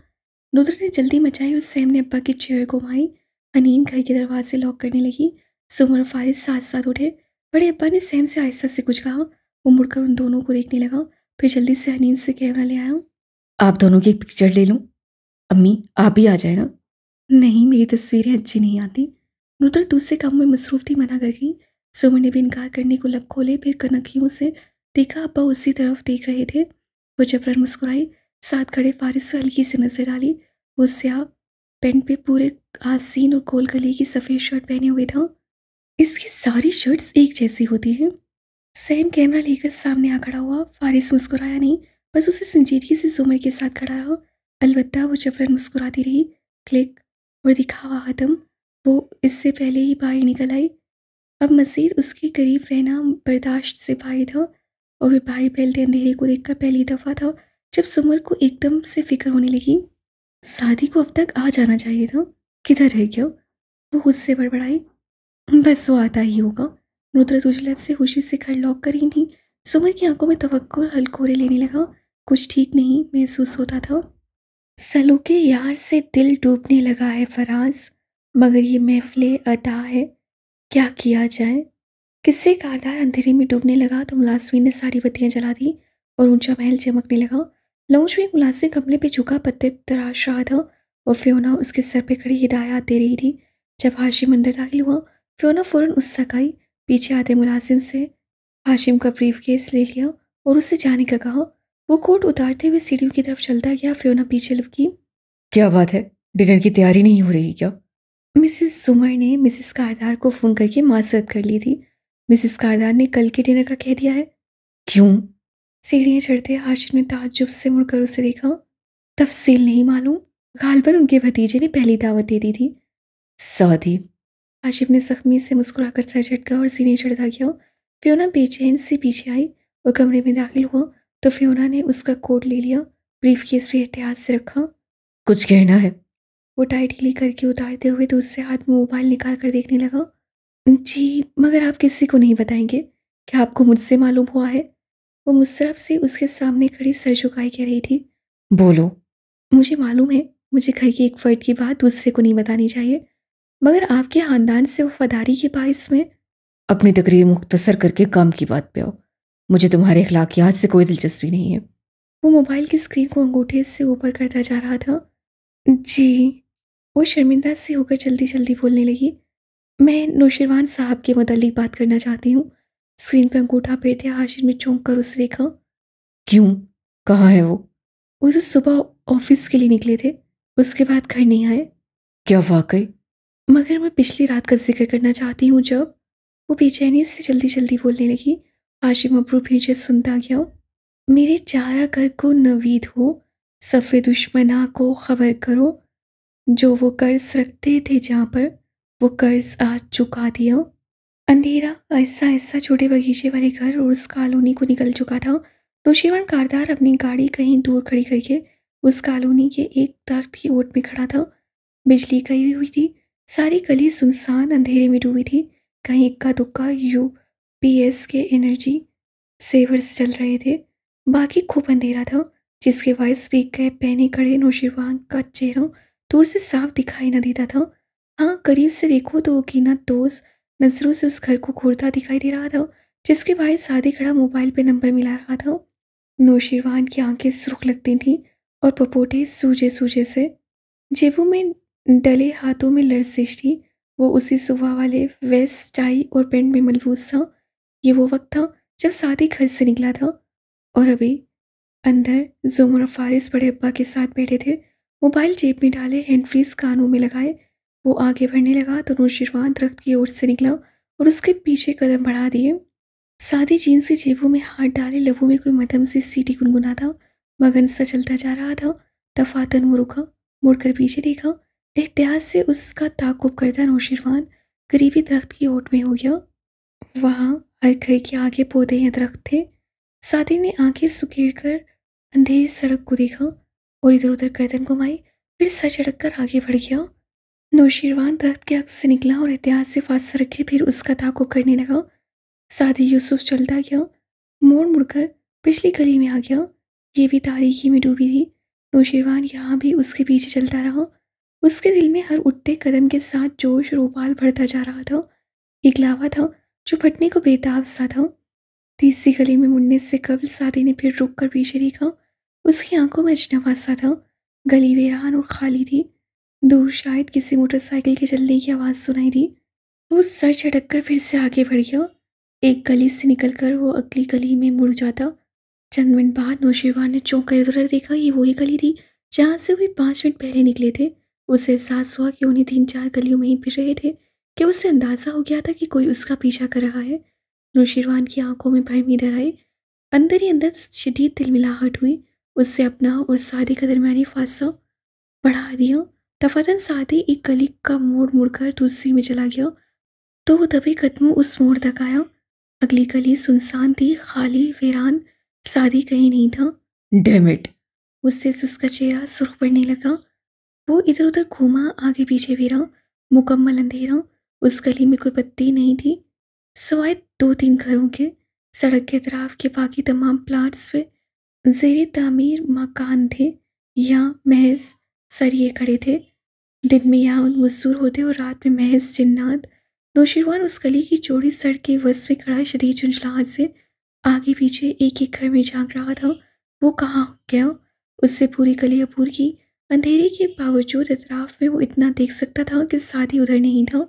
नुदरत ने जल्दी मचाई और सैम ने अब्बा की चेयर घुमाई अनीन घर के दरवाजे लॉक करने लगी सुमर फारिश साथ साथ उठे बड़े अब्बा ने सैम से आहिस्ता से कुछ कहा वो मुड़कर उन दोनों को देखने लगा फिर जल्दी से अनीन से कैमरा ले आया आप दोनों की एक पिक्चर ले लूँ अम्मी आप भी आ जाए ना नहीं मेरी तस्वीरें अच्छी नहीं आती रुद्र दूसरे काम में मसरूफ थी मना कर गई सुमन ने भी इनकार करने को लब खोले फिर कनकियों से देखा अब्बा उसी तरफ देख रहे थे वो जफरन मुस्कुराई साथ खड़े फारिस पर हल्की से नजर डाली वो स्या पेंट पे पूरे आसीन और गोल गले की सफ़ेद शर्ट पहने हुए था इसकी सारी शर्ट्स एक जैसी होती हैं सेम कैमरा लेकर सामने आ खड़ा हुआ फारिस मुस्कुराया नहीं बस उसे संजीदगी से जुमर के साथ खड़ा रहा अलबत्ता वो जबरन मुस्कुराती रही क्लिक और दिखा हुआ ख़त्म वो इससे पहले ही बाहर निकल आई अब मज़ीद उसके करीब रहना बर्दाश्त से बाहर था और फिर बाहर फैलते अंधेरे को देखकर पहली दफ़ा था जब सुमर को एकदम से फिक्र होने लगी शादी को अब तक आ जाना चाहिए था किधर रह गया वो खुद से बड़बड़ाई बस वो आता ही होगा रुद्रत उजलत से खुशी से घर लॉक कर ही नहीं सुमर की आंखों में तवक्कुर हलकोरे लेने लगा कुछ ठीक नहीं महसूस होता था सलू के यार से दिल डूबने लगा है फराज मगर ये महफिल अदा है क्या किया जाए किससे कारदार अंधेरे में डूबने लगा तो मुलाजमी ने सारी बत्तियाँ जला दी और ऊंचा महल चमकने लगा लौज में मुलाजिम कमले पे झुका पत्ते तराश रहा था और फ्योना उसके सर पे खड़ी हिदायत दे रही थी जब हाशिम अंदर दाखिल हुआ फ्योना फ़ौरन उस सकाई पीछे आते मुलाजिम से हाशिम का ब्रीफ केस ले लिया और उससे जाने का कहा वो कोट उतारते हुए सीढ़ियों की तरफ चलता गया फ्योना पीछे लपकी क्या बात है डिनर की तैयारी नहीं हो रही क्या मिसिस जुमर ने मिसिस कारदार को फ़ोन करके मासरत कर ली थी मिसिस कारदार ने कल के डिनर का कह दिया है क्यों सीढ़ियाँ चढ़ते हाशिम ने ताजुब से मुड़कर उसे देखा तफसील नहीं मालूम गालबन उनके भतीजे ने पहली दावत दे दी थी सऊदी आशिफ ने जख्मी से मुस्कुराकर सर झटका और सीढ़ियाँ चढ़ता गया फ्योना बेचैन से पीछे आई और कमरे में दाखिल हुआ तो फ्योना ने उसका कोट ले लिया ब्रीफ केस भी एहतियात से रखा कुछ कहना है वो टाइट ढीली करके उतारते हुए तो उससे हाथ में मोबाइल निकाल कर देखने लगा जी मगर आप किसी को नहीं बताएंगे क्या आपको मुझसे मालूम हुआ है वो मुसरफ से उसके सामने खड़ी सर झुकाई कह रही थी बोलो मुझे मालूम है मुझे घर की एक फर्ट की बात दूसरे को नहीं बतानी चाहिए मगर आपके ख़ानदान से वफादारी के बायस में अपनी तकरीर मुख्तसर करके काम की बात पे आओ मुझे तुम्हारे अखलाकियात से कोई दिलचस्पी नहीं है वो मोबाइल की स्क्रीन को अंगूठे से ऊपर करता जा रहा था जी वो शर्मिंदा से होकर जल्दी जल्दी बोलने लगी मैं नौशिरवान साहब के मतलब बात करना चाहती हूँ स्क्रीन पर अंगूठा फेरते हाशिर में चौंक कर उसे देखा क्यों कहाँ है वो वो तो सुबह ऑफिस के लिए निकले थे उसके बाद घर नहीं आए क्या वाकई मगर मैं पिछली रात का जिक्र करना चाहती हूँ जब वो बेचैनी से जल्दी जल्दी बोलने लगी आशिम अबरू से सुनता गया मेरे चारा घर को नवीद हो सफ़े दुश्मना को खबर करो जो वो कर्ज रखते थे जहाँ पर वो कर्ज आज चुका दिया अंधेरा ऐसा ऐसा छोटे बगीचे वाले घर और उस कॉलोनी को निकल चुका था नौशीवान कारदार अपनी गाड़ी कहीं दूर खड़ी करके उस कॉलोनी के एक दर्द की ओट में खड़ा था बिजली कही हुई थी सारी गली सुनसान अंधेरे में डूबी थी कहीं इक्का दुक्का यू पीएस के एनर्जी सेवर्स चल रहे थे बाकी खूब अंधेरा था जिसके वाइस स्पीक गए पहने खड़े नौशीरवान का चेहरा दूर से साफ दिखाई न देता था हाँ करीब से देखो तो कीना दोस्त नज़रों से उस घर को घूरता दिखाई दे रहा था जिसके बाहर सादे खड़ा मोबाइल पे नंबर मिला रहा था नौशीरवान की आंखें सुरख लगती थीं और पपोटे सूजे सूजे से जेबों में डले हाथों में लर्जिश थी वो उसी सुबह वाले वेस्ट चाई और पेंट में मलबूस था ये वो वक्त था जब सादी घर से निकला था और अभी अंदर जुमर और फारिस बड़े अब्बा के साथ बैठे थे मोबाइल जेब में डाले हैंड फ्रीज कानों में लगाए वो आगे बढ़ने लगा तो नौशिरवान दरख्त की ओर से निकला और उसके पीछे कदम बढ़ा दिए सादी जीन्स की जेबों में हाथ डाले लबू में कोई मदम सी सीटी गुनगुना था मगन सा चलता जा रहा था दफातन वो रुका मुड़कर पीछे देखा एहतियात से उसका ताकुब करता नौशिरवान करीबी दरख्त की ओट में हो गया वहाँ हर घर के आगे पौधे या दरख्त थे साथी ने आंखें सुखेड़ कर अंधेर सड़क को देखा और इधर उधर गर्दन घुमाई फिर सर चढ़क कर आगे बढ़ गया नौशीरवान दरख्त के अक्स से निकला और एहतियात से फास्त रखे फिर उसका ताकुब करने लगा सादी यूसुफ चलता गया मोड़ मुड़कर पिछली गली में आ गया ये भी तारीखी में डूबी थी नौशीरवान यहाँ भी उसके पीछे चलता रहा उसके दिल में हर उठते कदम के साथ जोश रोपाल भरता जा रहा था इकलावा था जो फटने को बेताब सा था तीसरी गली में मुड़ने से कबल सादे ने फिर रुक कर पीछे देखा उसकी आंखों में अजनबा सा था गली वेरान और खाली थी दूर शायद किसी मोटरसाइकिल के चलने की आवाज़ सुनाई दी वो सर चटक कर फिर से आगे बढ़ गया एक गली से निकलकर वो अगली गली में मुड़ जाता चंद मिनट बाद नौशीरवान ने चौंक कर उधर देखा ये वही गली थी जहाँ से वे पाँच मिनट पहले निकले थे उसे एहसास हुआ कि उन्हें तीन चार गलियों में ही फिर रहे थे क्या उसे अंदाज़ा हो गया था कि कोई उसका पीछा कर रहा है नौशीरवान की आंखों में भरमी इधर आई अंदर ही अंदर शदीद तिलमिलाहट हुई उससे अपना और सादी का दरमियानी फासा बढ़ा दिया तफातन सादी एक गली का मोड़ मुड़कर दूसरी में चला गया तो वो दबे कदमों उस मोड़ तक आया अगली गली सुनसान थी खाली वीरान सादी कहीं नहीं था डेमिट उससे उसका चेहरा सुर्ख पड़ने लगा वो इधर उधर घूमा आगे पीछे भी रहा मुकम्मल अंधेरा उस गली में कोई बत्ती नहीं थी सवाए दो तीन घरों के सड़क के अतराफ के बाकी तमाम प्लाट्स पे जेर तामीर मकान थे या महज सरिये खड़े थे दिन में यहाँ उन मजदूर होते और रात में महज जिन्नात नौशिरवान उस गली की चौड़ी सड़क के वस में खड़ा शदीद झुंझलाहट से आगे पीछे एक एक घर में झांक रहा था वो कहाँ गया उससे पूरी गली अपूर की अंधेरे के बावजूद अतराफ में वो इतना देख सकता था कि साथ ही उधर नहीं था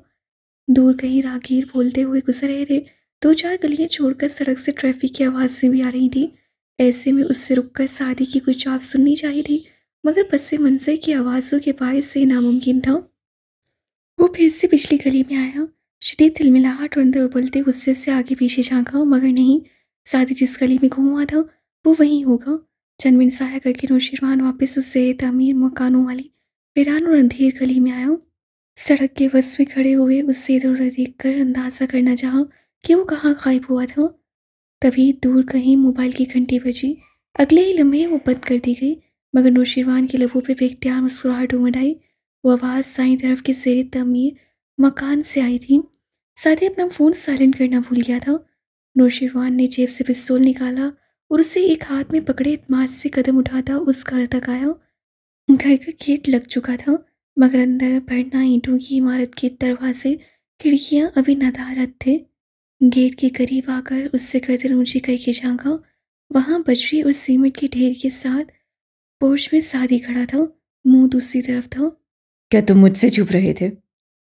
दूर कहीं राहगीर बोलते हुए गुजर रहे थे दो चार गलियां छोड़कर सड़क से ट्रैफिक की आवाज़ें भी आ रही थी ऐसे में उससे रुककर शादी की कोई चाप सुननी चाहिए थी मगर पसे मंजर की आवाज़ों के बायस से नामुमकिन था वो फिर से पिछली गली में आया शदीद तिलमिलाहट और अंदर उबलते गुस्से से आगे पीछे झाँका मगर नहीं शादी जिस गली में घूमा था वो वहीं होगा चंद मिनट सहाय करके नौशीरवान वापस उससे तमीर मकानों वाली फिरान और अंधेर गली में आया सड़क के बस में खड़े हुए उससे इधर-उधर कर अंदाजा करना चाहा कि वो कहाँ गायब हुआ था। तभी दूर कहीं मोबाइल की घंटी बजी। अगले ही लम्हे वो बंद कर दी गई, मगर नौशीरवान के लबों पे बेख्तियार मुस्कुराहट उमड़ आई। वो आवाज़ साई तरफ के जेर तमीर मकान से आई थी। साथ ही अपना फ़ोन साइलेंट करना भूल गया था। नौशीवान ने जेब से पिस्तौल निकाला और उसे एक हाथ में पकड़े इतमाद से कदम उठाता उस घर तक आया। घर का गेट लग चुका था। मगर अंदर पड़ना ईंटों की इमारत के दरवाजे खिड़कियाँ अभी नदारत थे गेट के करीब आकर उससे कदर ऊंची करके झांका वहाँ बजरी और सीमेंट के ढेर के साथ पोर्च में शादी खड़ा था मुंह दूसरी तरफ था क्या तुम मुझसे छुप रहे थे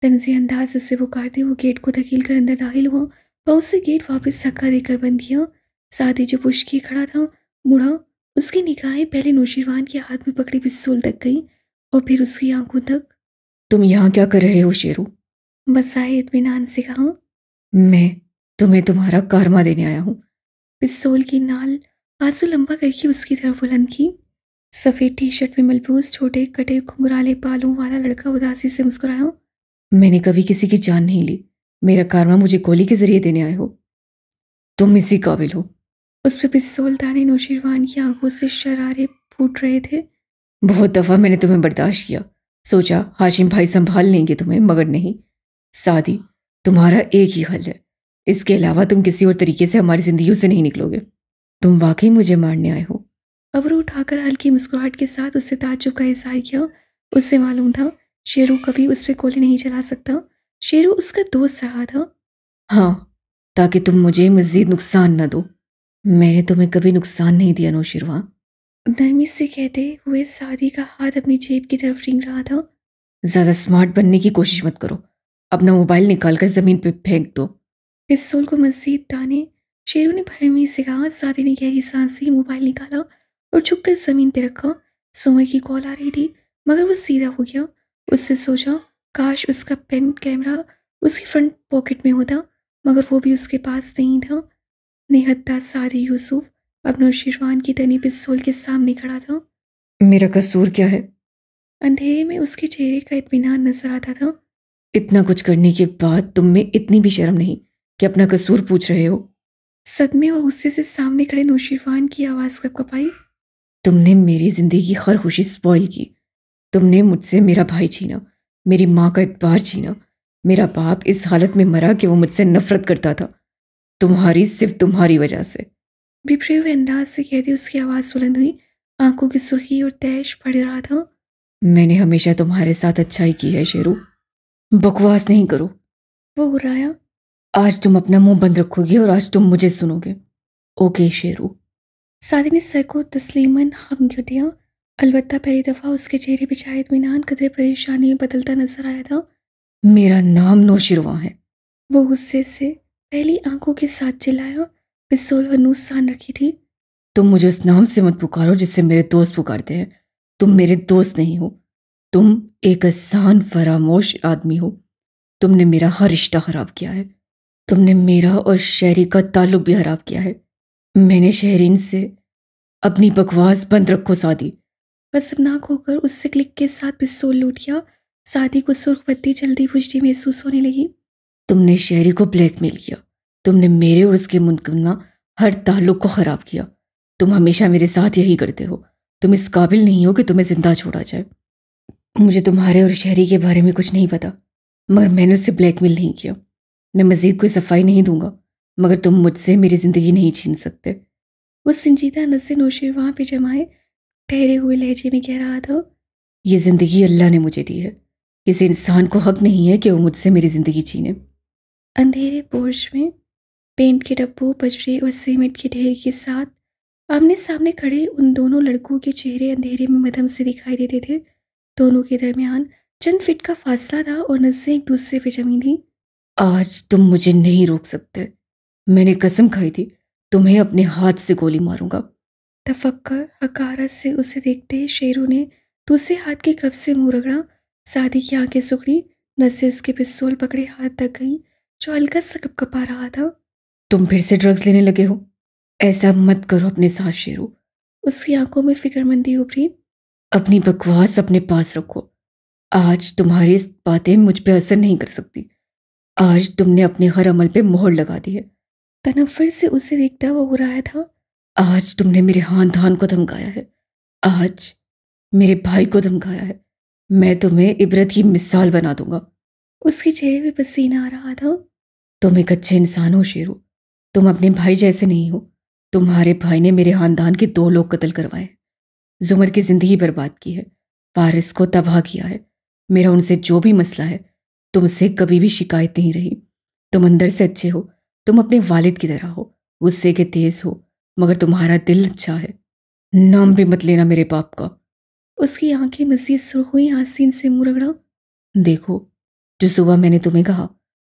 तंजी अंदाज उससे पुकारते वो गेट को धकेल कर अंदर दाखिल हुआ वह उससे गेट वापस धक्का देकर बंद किया शादी जो पुश किए खड़ा था मुड़ा उसकी निगाहें पहले नौशीरवान के हाथ में पकड़ी पिस्तौल तक गई और फिर उसकी आंखों तक तुम यहाँ क्या कर रहे हो शेरू बस आए इतमान से कहा मैं तुम्हें तुम्हारा कारमा देने आया हूँ पिस्तौल की नाल आंसू लंबा करके उसकी तरफ बुलंद की सफ़ेद टी शर्ट में मलबूस छोटे कटे घुंघराले बालों वाला लड़का उदासी से मुस्कुराया मैंने कभी किसी की जान नहीं ली मेरा कारमा मुझे गोली के जरिए देने आए हो तुम इसी काबिल हो उस पर पिस्तौल दाने नौशिरवान की आंखों से शरारे फूट रहे थे बहुत दफ़ा मैंने तुम्हें बर्दाश्त किया सोचा हाशिम भाई संभाल लेंगे तुम्हें मगर नहीं सादी तुम्हारा एक ही हल है इसके अलावा तुम किसी और तरीके से हमारी जिंदगी से नहीं निकलोगे तुम वाकई मुझे मारने आए हो अबरू उठाकर हल्की मुस्कुराहट के साथ उससे ताजुब का इजहार किया उससे मालूम था शेरू कभी उस पर कोले नहीं चला सकता शेरू उसका दोस्त रहा था हाँ ताकि तुम मुझे मज़ीद नुकसान न दो मैंने तुम्हें कभी नुकसान नहीं दिया नौशिरवा नरमी से कहते हुए सादी का हाथ अपनी जेब की तरफ रिंग रहा था ज्यादा स्मार्ट बनने की कोशिश मत करो अपना मोबाइल निकाल कर जमीन पे फेंक दो पिस्तौल को मजीद ताने शेरू ने भरमी से कहा सादी ने गहरी सांस से मोबाइल निकाला और झुक कर जमीन पे रखा सोमर की कॉल आ रही थी मगर वो सीधा हो गया उससे सोचा काश उसका पेन कैमरा उसकी फ्रंट पॉकेट में होता मगर वो भी उसके पास नहीं था निहत्ता सारी यूसुफ अब नौशीरवान की तनी पिस्तौल के सामने खड़ा था मेरा कसूर क्या है अंधेरे में उसके चेहरे का इतमान नजर आता था इतना कुछ करने के बाद तुम में इतनी भी शर्म नहीं कि अपना कसूर पूछ रहे हो सदमे और गुस्से से सामने खड़े नौशीरवान की आवाज कप कपाई तुमने मेरी जिंदगी हर खुशी स्पॉइल की तुमने मुझसे मेरा भाई छीना मेरी माँ का इतबार छीना मेरा बाप इस हालत में मरा कि वो मुझसे नफरत करता था तुम्हारी सिर्फ तुम्हारी वजह से बिपरे हुए अंदाज से कहते उसकी आवाज़ बुलंद हुई आंखों की सुर्खी और तैश पड़ रहा था मैंने हमेशा तुम्हारे साथ अच्छाई की है शेरू बकवास नहीं करो वो उराया आज तुम अपना मुंह बंद रखोगे और आज तुम मुझे सुनोगे ओके शेरू सादी ने सर को तस्लीमन हम कर दिया अलबत् पहली दफ़ा उसके चेहरे पर शायद मीनान कदरे परेशानी में बदलता नजर आया था मेरा नाम नौशिरवा है वो गुस्से से पहली आंखों के साथ चिल्लाया पिस्तौल और सान रखी थी तुम मुझे उस नाम से मत पुकारो जिससे मेरे दोस्त पुकारते हैं तुम मेरे दोस्त नहीं हो तुम एक आसान फरामोश आदमी हो तुमने मेरा हर रिश्ता खराब किया है तुमने मेरा और शहरी का ताल्लुक भी खराब किया है मैंने शहरीन से अपनी बकवास बंद रखो सादी नाक होकर उससे क्लिक के साथ पिस्तौल लूट गया सादी को सुर्ख बत्ती जल्दी पुष्टि महसूस होने लगी तुमने शहरी को ब्लैकमेल किया तुमने मेरे और उसके मुनकमा हर ताल्लुक को ख़राब किया तुम हमेशा मेरे साथ यही करते हो तुम इस काबिल नहीं हो कि तुम्हें ज़िंदा छोड़ा जाए मुझे तुम्हारे और शहरी के बारे में कुछ नहीं पता मगर मैंने उससे ब्लैकमेल नहीं किया मैं मज़ीद कोई सफाई नहीं दूंगा मगर तुम मुझसे मेरी ज़िंदगी नहीं छीन सकते वो संजीदा नसे नोशे वहाँ पे जमाए ठहरे हुए लहजे में कह रहा था ये ज़िंदगी अल्लाह ने मुझे दी है किसी इंसान को हक नहीं है कि वो मुझसे मेरी ज़िंदगी छीने अंधेरे पोर्श में पेंट के डब्बों बजरे और सीमेंट के ढेर के साथ आमने सामने खड़े उन दोनों लड़कों के चेहरे अंधेरे में मध्यम से दिखाई देते थे दोनों के दरमियान चंद फिट का फासला था और नजरें एक दूसरे पे जमी थी आज तुम मुझे नहीं रोक सकते मैंने कसम खाई थी तुम्हें अपने हाथ से गोली मारूंगा तफक्कर हकारत से उसे देखते शेरों ने दूसरे हाथ के कफ से मुंह रगड़ा सादी की आंखें सुखड़ी से उसके पिस्तौल पकड़े हाथ तक गई जो हल्का सा कपकपा रहा था तुम फिर से ड्रग्स लेने लगे हो ऐसा मत करो अपने साथ शेरू उसकी आंखों में फिक्रमंदी उभरी अपनी बकवास अपने पास रखो आज तुम्हारी बातें मुझ पर असर नहीं कर सकती आज तुमने अपने हर अमल पे मोहर लगा दी है तना फिर से उसे देखता हुआ हो रहा था आज तुमने मेरे हान धान को धमकाया है आज मेरे भाई को धमकाया है मैं तुम्हें इबरत की मिसाल बना दूंगा उसके चेहरे पे पसीना आ रहा था तुम एक अच्छे इंसान हो शेरू तुम अपने भाई जैसे नहीं हो तुम्हारे भाई ने मेरे खानदान के दो लोग कत्ल करवाए जुमर की जिंदगी बर्बाद की है पारिस को तबाह किया है मेरा उनसे जो भी मसला है तुमसे कभी भी शिकायत नहीं रही तुम अंदर से अच्छे हो तुम अपने वालिद की तरह हो गुस्से के तेज हो मगर तुम्हारा दिल अच्छा है नाम भी मत लेना मेरे बाप का उसकी आंखें मजीद सुर्ख हुई आसीन से मुँह रगड़ा देखो जो सुबह मैंने तुम्हें कहा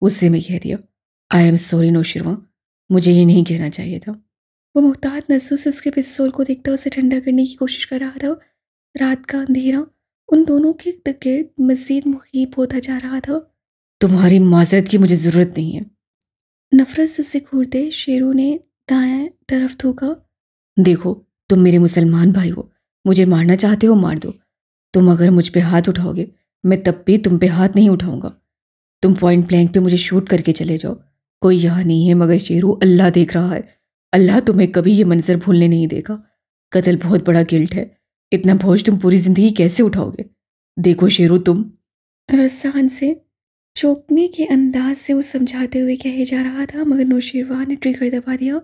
उससे मैं कह दिया आई एम सॉरी नौशिरवा मुझे ये नहीं कहना चाहिए था वो मुख्तार नजरों से उसके पिस्तौल को देखता उसे ठंडा करने की कोशिश कर रहा था रात का अंधेरा उन दोनों के गिर्द मजीद मुखीब होता जा रहा था तुम्हारी माजरत की मुझे ज़रूरत नहीं है नफरत से उसे घूरते शेरों ने दाएं तरफ धोखा देखो तुम मेरे मुसलमान भाई हो मुझे मारना चाहते हो मार दो तुम अगर मुझ पे हाथ उठाओगे मैं तब भी तुम पे हाथ नहीं उठाऊंगा तुम पॉइंट ब्लैंक पे मुझे शूट करके चले जाओ कोई यहाँ नहीं है मगर शेरू अल्लाह देख रहा है अल्लाह तुम्हें कभी ये मंजर भूलने नहीं देगा कतल बहुत बड़ा गिल्ट है इतना बोझ तुम पूरी जिंदगी कैसे उठाओगे देखो शेरू तुम रसान से चौंकने के अंदाज से वो समझाते हुए कहे जा रहा था मगर नौशेरवा ने ट्रिगर दबा दिया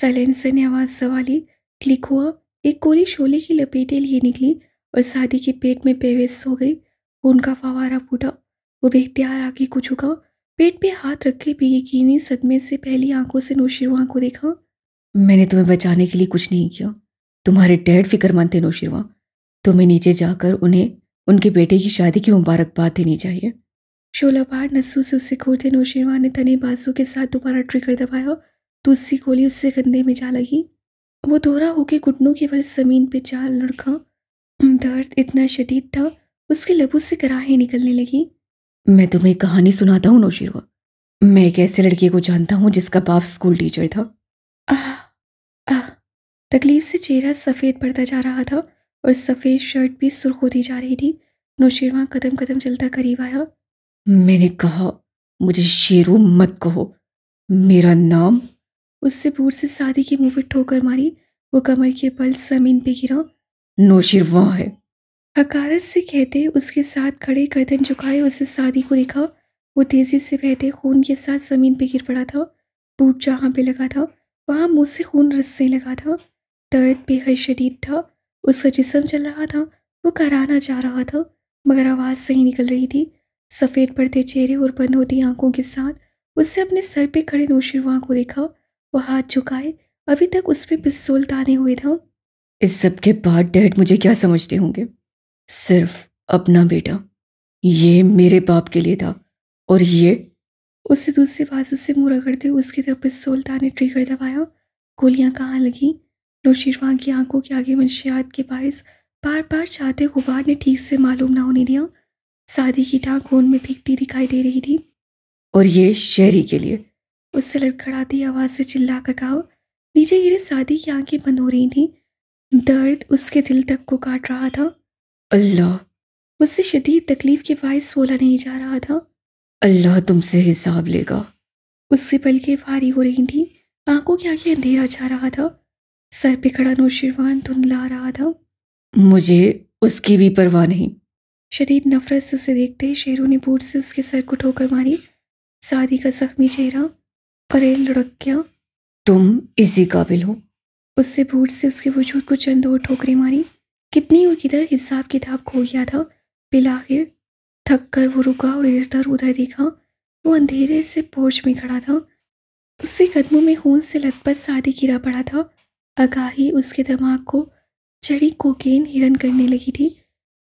साइलेंसर ने आवाज़ सवाली क्लिक हुआ एक गोली शोले की लपेटे लिए निकली और सादी के पेट में पेवेस हो गई उनका फवारा फूटा वो बेख्तियार आके कुछ झुका पेट पे हाथ रखे भी यकीन सदमे से पहली आंखों से नौशिरवा को देखा मैंने तुम्हें बचाने के लिए कुछ नहीं किया तुम्हारे डैड फिक्रमंद थे नौशिरवा तुम्हें नीचे जाकर उन्हें उनके बेटे की शादी की मुबारकबाद देनी चाहिए शोला पार नस्सू से उसे खोलते नौशिरवा ने तने बाजू के साथ दोबारा ट्रिकर दबाया दूसरी गोली उससे कंधे में जा लगी वो दोहरा होके घुटनों के बल जमीन पे चाल लड़का दर्द इतना शदीद था उसके लबू से कराहें निकलने लगी मैं तुम्हें कहानी सुनाता हूँ नौशीरवा मैं एक ऐसे लड़के को जानता हूँ जिसका बाप स्कूल टीचर था आह आ, तकलीफ से चेहरा सफ़ेद पड़ता जा रहा था और सफ़ेद शर्ट भी सुर्ख होती जा रही थी नौशीरवा कदम कदम चलता करीब आया मैंने कहा मुझे शेरू मत कहो मेरा नाम उससे भूर से शादी के मुंह पर ठोकर मारी वो कमर के पल जमीन पे गिरा नौशीरवा है हकारत से कहते उसके साथ खड़े गर्दन झुकाए उसे शादी को देखा वो तेज़ी से बहते खून के साथ ज़मीन पर गिर पड़ा था बूट जहाँ पे लगा था वहाँ मुँह से खून रसने लगा था दर्द बेहद शदीद था उसका जिसम चल रहा था वो कराना जा रहा था मगर आवाज़ सही निकल रही थी सफ़ेद पड़ते चेहरे और बंद होती आंखों के साथ उससे अपने सर पे खड़े नौशिरवा को देखा वो हाथ झुकाए अभी तक उस पर पिस्तौल ताने हुए था इस सब के बाद डैड मुझे क्या समझते होंगे सिर्फ अपना बेटा ये मेरे बाप के लिए था और ये उससे दूसरे बाजू से मुँह रगड़ते उसकी तरफ पिस्तौल ताने ट्रिगर दबाया गोलियां कहाँ लगी नौशीरवां की आंखों के आगे मंशियात के बायस बार बार चाहते गुबार ने ठीक से मालूम ना होने दिया सादी की टाँग खून में फीकती दिखाई दे रही थी और ये शहरी के लिए उससे लड़खड़ाती आवाज़ से चिल्ला कर कहा नीचे गिरे सादी की आंखें बंद हो रही थी दर्द उसके दिल तक को काट रहा था अल्लाह मुझसे शदीद तकलीफ़ के बायस बोला नहीं जा रहा था अल्लाह तुमसे हिसाब लेगा उससे पलके भारी हो रही थी आंखों के आगे अंधेरा जा रहा था सर पे खड़ा नौशिरवान धुंधला रहा था मुझे उसकी भी परवाह नहीं शदीद नफरत से उसे देखते शेरों ने बूट से उसके सर को ठोकर मारी सादी का जख्मी चेहरा परे लुढ़क गया तुम इसी काबिल हो उससे बूट से उसके वजूद को चंद और ठोकरें मारी कितनी और किधर हिसाब किताब खो गया था बिलाखिर थक कर वो रुका और इधर उधर देखा वो अंधेरे से पोर्च में खड़ा था उससे कदमों में खून से लथपथ सादी गिरा पड़ा था आगाही उसके दिमाग को चढ़ी कोकेन हिरन करने लगी थी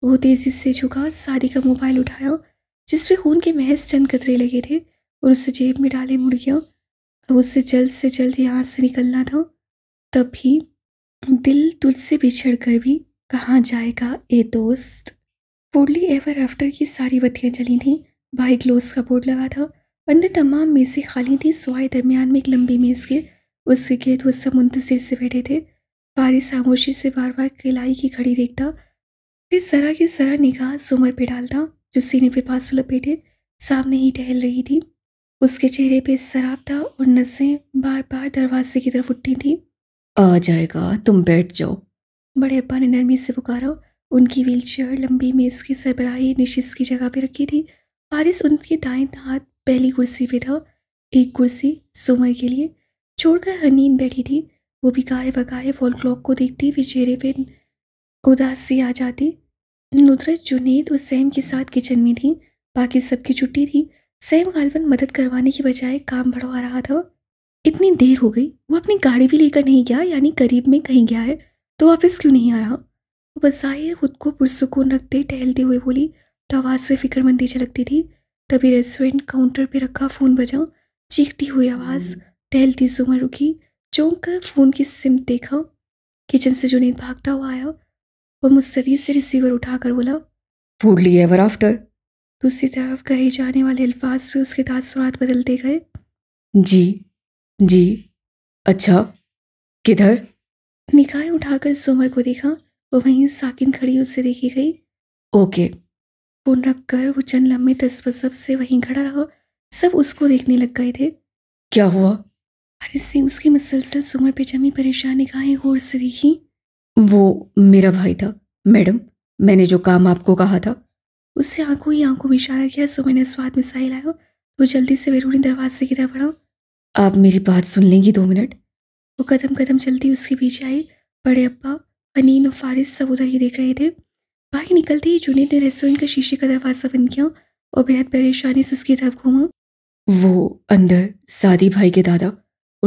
वो तेज़ी से झुका सादी का मोबाइल उठाया जिसपे खून के महज चंद कतरे लगे थे और उसे जेब में डाले मुड़ गया अब उसे जल्द से जल्द यहाँ से निकलना था तब भी दिल तुझसे बिछड़ कर भी कहाँ जाएगा ए दोस्त पोडली एवर आफ्टर की सारी बत्तियाँ चली थीं बाहर ग्लोस का बोर्ड लगा था अंदर तमाम मेज़ें खाली थीं सवाए दरमियान में एक लंबी मेज़ के उसके गेद वो सब मुंतजिर से बैठे थे बारी खामोशी से बार बार किलाई की घड़ी देखता फिर सरा की सरा निगाह सुमर पे डालता जो सीने पे पास लपेटे सामने ही टहल रही थी उसके चेहरे पे शराब था और नसें बार बार दरवाजे की तरफ उठती थी आ जाएगा तुम बैठ जाओ बड़े अब्बा ने नरमी से पुकारा उनकी व्हील चेयर लंबी मेज़ की सरबराही निशिस की जगह पर रखी थी फारिस उनके दाएं हाथ पहली कुर्सी पे था एक कुर्सी सुमर के लिए छोड़कर हनीन बैठी थी वो भी गाहे बगाए वॉल क्लॉक को देखती हुई चेहरे पर उदासी आ जाती नुदरत जुनेद और सैम के साथ किचन में थी बाकी सबकी छुट्टी थी सैम गालबन मदद करवाने की बजाय काम बढ़वा रहा था इतनी देर हो गई वो अपनी गाड़ी भी लेकर नहीं गया यानी करीब में कहीं गया है तो वापस क्यों नहीं आ रहा वो बज़ाहिर खुद को पुरसकून रखते टहलते हुए बोली तो आवाज़ से फिक्रमंदी झलकती थी तभी रेस्टोरेंट काउंटर पर रखा फ़ोन बजा चीखती हुई आवाज़ हम्म। टहलती जुमा रुकी चौंक कर फ़ोन की सिम देखा किचन से जुनीद भागता हुआ आया वो मुस्तदी से रिसीवर उठाकर बोला फूड लिए एवर आफ्टर दूसरी तरफ कहे जाने वाले अल्फाज भी उसके तासरात बदलते गए जी जी अच्छा किधर निकाय उठाकर सोमर को देखा वो वहीं साकिन खड़ी उससे देखी गई ओके फोन रख कर वो चंद लम्बे तस्वसब से वहीं खड़ा रहा सब उसको देखने लग गए थे क्या हुआ अरे से उसकी मुसलसल सुमर पे जमी परेशान निकाहें गौर से देखी वो मेरा भाई था मैडम मैंने जो काम आपको कहा था उससे आंखों ही आंखों में इशारा किया सुमर ने स्वाद में मिसाइल आया वो जल्दी से बैरूनी दरवाजे की तरफ बढ़ा आप मेरी बात सुन लेंगी दो मिनट वो कदम कदम चलती उसके पीछे आई बड़े अब्बा अनिन और फारिस सब उधर ही देख रहे थे बाहर निकलते ही जुनेद ने रेस्टोरेंट का शीशे का दरवाज़ा बंद किया और बेहद परेशानी से उसकी तरफ घूमा वो अंदर सादी भाई के दादा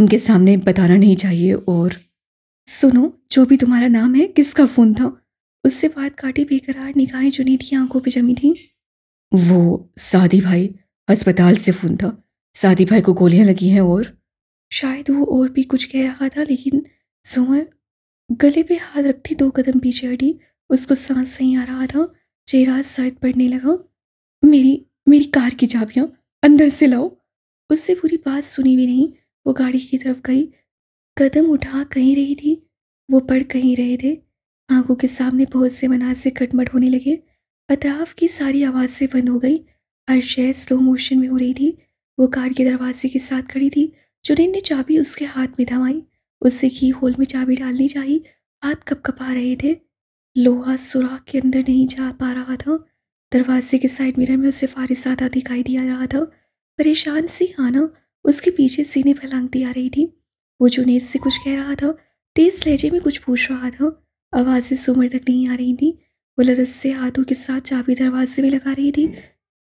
उनके सामने बताना नहीं चाहिए और सुनो जो भी तुम्हारा नाम है किसका फ़ोन था उससे बात काटी बेकरार निगाहें जुनेद की आंखों पर जमी थी वो सादी भाई अस्पताल से फ़ोन था सादी भाई को गोलियां लगी हैं और शायद वो और भी कुछ कह रहा था लेकिन जुमर गले पे हाथ रखती दो कदम पीछे हटी उसको सांस सही आ रहा था चेहरा सर्द पड़ने लगा मेरी मेरी कार की चाबियाँ अंदर से लाओ उससे पूरी बात सुनी भी नहीं वो गाड़ी की तरफ गई कदम उठा कहीं रही थी वो पड़ कहीं रहे थे आंखों के सामने बहुत से मना से खटमट होने लगे अतराफ की सारी आवाज़ें बंद हो गई हर शय स्लो मोशन में हो रही थी वो कार के दरवाजे के साथ खड़ी थी चुनैन ने चाबी उसके हाथ में थमाई उससे की होल में चाबी डालनी चाहिए हाथ कप आ रहे थे लोहा सुराख के अंदर नहीं जा पा रहा था दरवाजे के साइड मिरर में उसे फारिस आधा दिखाई दिया रहा था परेशान सी आना उसके पीछे सीने फैलांगती आ रही थी वो जुनेद से कुछ कह रहा था तेज लहजे में कुछ पूछ रहा था आवाज़ें सुमर तक नहीं आ रही थी वो लरस से हाथों के साथ चाबी दरवाजे में लगा रही थी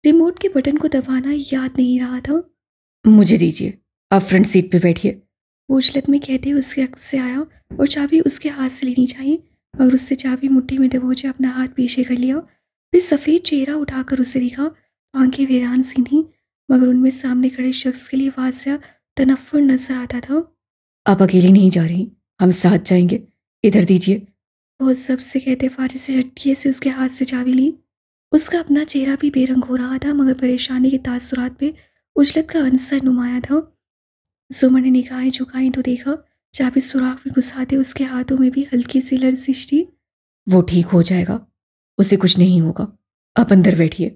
रिमोट के बटन को दबाना याद नहीं रहा था मुझे दीजिए आप फ्रंट सीट पे बैठिए वो उजलत में कहते उसके से आया और चाबी उसके हाथ से लेनी चाहिए मगर उससे चाबी मुट्ठी में दबोचे अपना हाथ पीछे कर लिया फिर सफ़ेद चेहरा उठाकर उसे देखा आंखें वीरान सी थी मगर उनमें सामने खड़े शख्स के लिए वाजिया तनफुर नजर आता था आप अकेली नहीं जा रही हम साथ जाएंगे इधर दीजिए बहुत सबसे से कहते फारिस से झटके से उसके हाथ से चाबी ली उसका अपना चेहरा भी बेरंग हो रहा था मगर परेशानी के तासुरात पे उजलत का अंसर नुमाया था जुमर ने निगाहें झुकाई तो देखा चाबी सुराख में घुसाते उसके हाथों में भी हल्की सी लर्जिश थी वो ठीक हो जाएगा उसे कुछ नहीं होगा आप अंदर बैठिए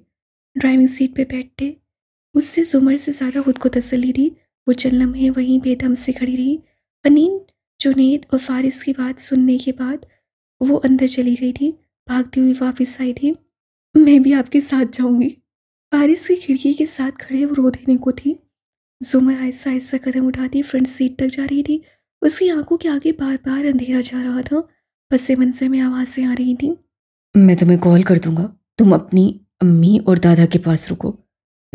ड्राइविंग सीट पे बैठते उससे जुमर से ज़्यादा खुद को तसली दी वो चल लम्हे वहीं बेदम से खड़ी रही अनिन जुनेद और फारिस की बात सुनने के बाद वो अंदर चली गई थी भागती हुई वापस आई थी मैं भी आपके साथ जाऊंगी फारिस की खिड़की के साथ खड़े वो रो देने को थी जुमर आहिस्ता आहिस्ता कदम उठाती फ्रंट सीट तक जा रही थी उसकी आंखों के आगे बार बार अंधेरा जा रहा था पसे मंजर में आवाज़ें आ रही थी मैं तुम्हें कॉल कर दूंगा तुम अपनी अम्मी और दादा के पास रुको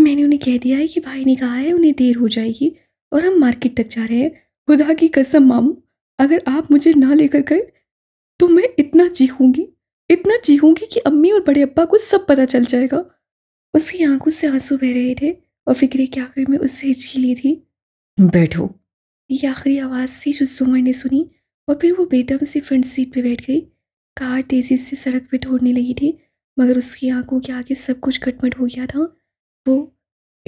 मैंने उन्हें कह दिया है कि भाई ने कहा है उन्हें देर हो जाएगी और हम मार्केट तक जा रहे हैं खुदा की कसम मामू अगर आप मुझे ना लेकर गए तो मैं इतना चीखूंगी इतना चीखूंगी कि अम्मी और बड़े अब्बा को सब पता चल जाएगा उसकी आंखों से आंसू बह रहे थे और फिक्रे क्या आखिर में उससे हिचकी ली थी बैठो ये आखिरी आवाज़ थी जो सुमर ने सुनी और फिर वो बेदम सी फ्रंट सीट पे बैठ गई कार तेज़ी से सड़क पे ढोड़ने लगी थी मगर उसकी आंखों के आगे सब कुछ कटमट हो गया था वो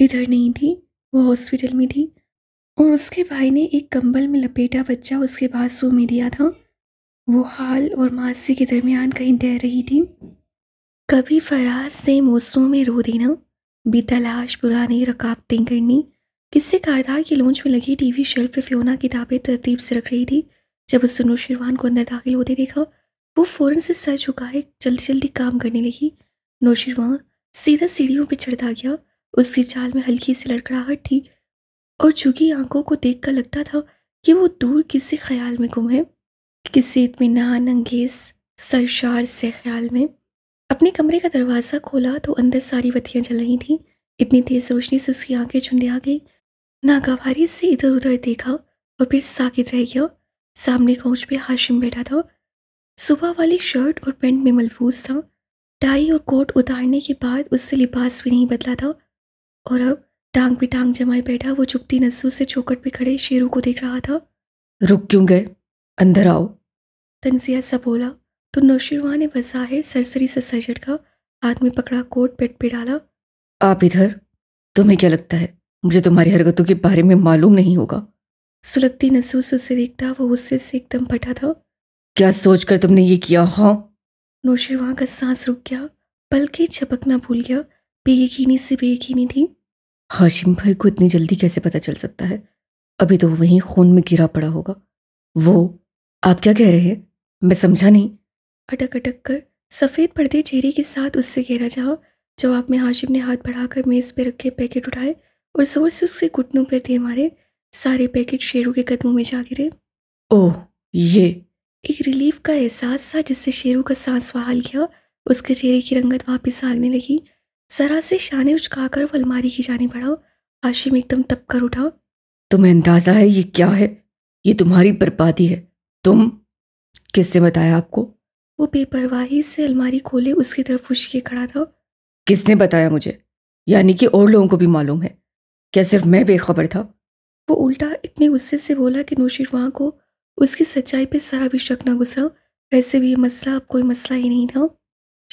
इधर नहीं थी वो हॉस्पिटल में थी और उसके भाई ने एक कंबल में लपेटा बच्चा उसके सो में दिया था वो हाल और मासी के दरमियान कहीं तैर रही थी कभी फराज से मौसमों में रो देना बेतलाश पुरानी रकाबतें करनी किससे कारदार के लॉन्च में लगी टीवी शेल्फ पे फ्योना किताबें तरतीब से रख रही थी जब उस सुनो शिरवान को अंदर दाखिल होते देखा वो फ़ौरन से सर झुकाए जल्दी जल्दी काम करने लगी नौशिरवान सीधा सीढ़ियों पर चढ़ता गया उसकी चाल में हल्की सी लड़खड़ाहट थी और झुकी आंखों को कर लगता था कि वो दूर किसी ख्याल में गुम है किसी इतमान अंगेज सरशार से ख्याल में अपने कमरे का दरवाज़ा खोला तो अंदर सारी बत्तियाँ जल रही थीं इतनी तेज़ रोशनी से उसकी आंखें आ गई नागावारी से इधर उधर देखा और फिर साकित रह गया सामने कोच पे हाशिम बैठा था सुबह वाली शर्ट और पैंट में मलबूज था टाई और कोट उतारने के बाद उससे लिबास भी नहीं बदला था और अब टांग पे टांग जमाए बैठा वो चुपती नस्सों से चौकट पे खड़े शेरू को देख रहा था रुक क्यों गए अंदर आओ तनजिया सा बोला तो नौशीरवा ने बज़ाहिर सरसरी से सर झटका हाथ में पकड़ा कोट पेट पे डाला आप इधर तुम्हें क्या लगता है मुझे तुम्हारी हरकतों के बारे में मालूम नहीं होगा सुलगती नसूस उसे देखता वो गुस्से से एकदम फटा था क्या सोचकर तुमने ये किया हाँ नौशीरवा का सांस रुक गया बल्कि झपकना भूल गया बेयकीनी से बेयकीनी थी हाशिम भाई को इतनी जल्दी कैसे पता चल सकता है अभी तो वहीं खून में गिरा पड़ा होगा वो आप क्या कह रहे हैं मैं समझा नहीं अटक अटक कर सफ़ेद पर्दे चेहरे के साथ उससे घेरा जाओ जवाब में हाशिम ने हाथ बढ़ाकर मेज़ पर रखे पैकेट उठाए और ज़ोर से उसके घुटनों पर दे मारे सारे पैकेट शेरू के कदमों में जा गिरे ओह ये एक रिलीफ का एहसास था जिससे शेरू का सांस बहाल गया उसके चेहरे की रंगत वापस आगने लगी जरा से शाने उचकाकर वो अलमारी की जाने बढ़ा हाशिम एकदम तप कर उठा तुम्हें अंदाज़ा है ये क्या है ये तुम्हारी बर्बादी है तुम किससे बताया आपको वो बेपरवाही से अलमारी खोले उसकी तरफ कुछ के खड़ा था किसने बताया मुझे यानी कि और लोगों को भी मालूम है क्या सिर्फ मैं बेखबर था वो उल्टा इतने गुस्से से बोला कि नौशिरवा को उसकी सच्चाई पे सारा भी शक ना गुसरा वैसे भी ये मसला अब कोई मसला ही नहीं था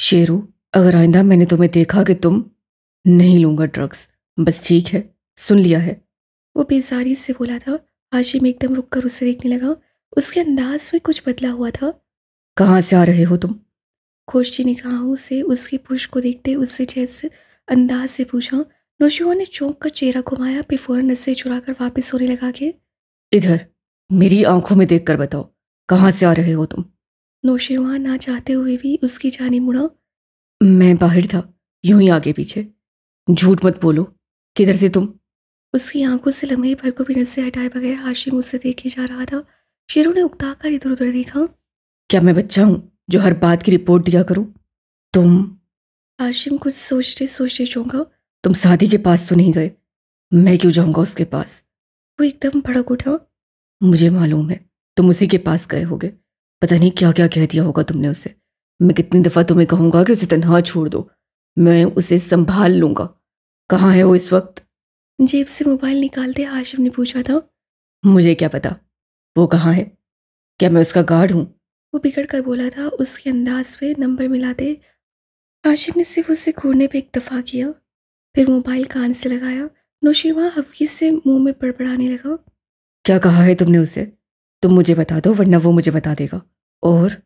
शेरू अगर आइंदा मैंने तुम्हें देखा कि तुम नहीं लूंगा ड्रग्स बस ठीक है सुन लिया है वो बेजारी से बोला था हाशिम एकदम रुक कर उसे देखने लगा उसके अंदाज में कुछ बदला हुआ था कहाँ से आ रहे हो तुम खुश जी निगाहों से उसकी पुश को देखते उससे जैसे अंदाज से पूछा नौशुआ ने चौंक कर चेहरा घुमाया फिर फौरन नस्से चुरा कर वापस सोने लगा के इधर मेरी आंखों में देख कर बताओ कहाँ से आ रहे हो तुम नौशरवा ना चाहते हुए भी उसकी जाने मुड़ा मैं बाहर था यूं ही आगे पीछे झूठ मत बोलो किधर से तुम उसकी आंखों से लम्हे भर को भी नजर हटाए बगैर हाशिम उससे देखे जा रहा था शेरों ने उगता कर इधर उधर देखा क्या मैं बच्चा हूं जो हर बात की रिपोर्ट दिया करूं तुम आशिम कुछ सोचते सोचते चौंका तुम शादी के पास तो नहीं गए मैं क्यों जाऊंगा उसके पास वो एकदम भड़क उठा मुझे मालूम है तुम उसी के पास गए होगे पता नहीं क्या क्या कह दिया होगा तुमने उसे मैं कितनी दफ़ा तुम्हें कहूंगा कि उसे तनहा छोड़ दो मैं उसे संभाल लूंगा कहाँ है वो इस वक्त जेब से मोबाइल निकालते आशिम ने पूछा था मुझे क्या पता वो कहाँ है क्या मैं उसका गार्ड हूं वो बिगड़ कर बोला था उसके अंदाज पे नंबर मिला दे आशिक ने सिर्फ उसे घूरने पे इतफा किया फिर मोबाइल कान से लगाया नौशीरवा हफीज से मुंह में पड़पड़ाने लगा क्या कहा है तुमने उसे तुम मुझे बता दो वरना वो मुझे बता देगा और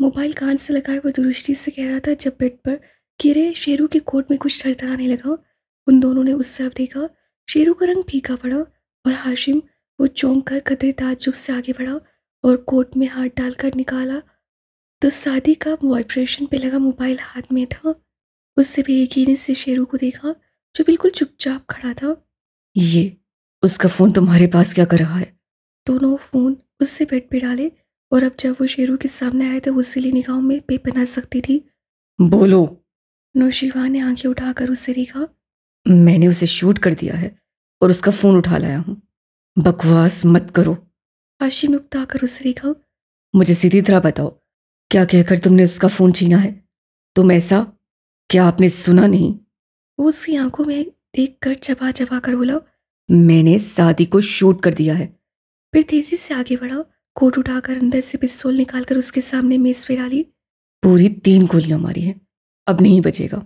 मोबाइल कान से लगाए वो दुरुस्ती से कह रहा था जब बेड पर गिरे शेरू के कोट में कुछ थरथराने लगा उन दोनों ने उस तरफ देखा शेरू का रंग फीका पड़ा और हाशिम वो चौंक कर कदरे ताजुब से आगे बढ़ा और कोट में हाथ डालकर निकाला तो शादी का वाइब्रेशन पे लगा मोबाइल हाथ में था उससे भी यकीन से शेरू को देखा जो बिल्कुल चुपचाप खड़ा था ये उसका फ़ोन तुम्हारे पास क्या कर रहा है दोनों फ़ोन उससे बेड पे डाले और अब जब वो शेरू के सामने आया तो उससे लिए निगाहों में बेपना सकती थी बोलो नौशिवा ने आंखें उठाकर उसे देखा मैंने उसे शूट कर दिया है और उसका फ़ोन उठा लाया हूँ बकवास मत करो आशी नुकता आकर उसे देखा मुझे सीधी तरह बताओ क्या कहकर तुमने उसका फोन छीना है तुम ऐसा क्या आपने सुना नहीं वो उसकी आंखों में देख कर चबा चबा कर बोला मैंने शादी को शूट कर दिया है फिर तेजी से आगे बढ़ा कोट उठाकर अंदर से पिस्तौल निकालकर उसके सामने मेज पे डाली पूरी तीन गोलियां मारी है अब नहीं बचेगा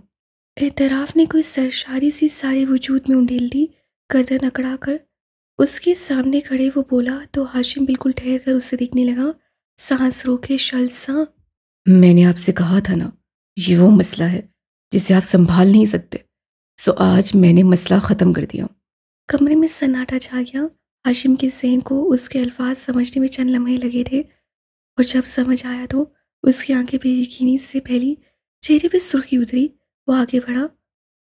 एतराफ ने कोई सरशारी सी सारे वजूद में उंडेल दी गर्दन अकड़ा कर उसके सामने खड़े वो बोला तो हाशिम बिल्कुल ठहर कर उसे देखने लगा सांस रोके शलसा मैंने आपसे कहा था ना ये वो मसला है जिसे आप संभाल नहीं सकते सो आज मैंने मसला ख़त्म कर दिया कमरे में सन्नाटा छा गया हाशिम के जहन को उसके अल्फाज समझने में चंद लम्हे लगे थे और जब समझ आया तो उसकी आंखें बेयकीनी से फैली चेहरे पे सुर्खी उतरी वो आगे बढ़ा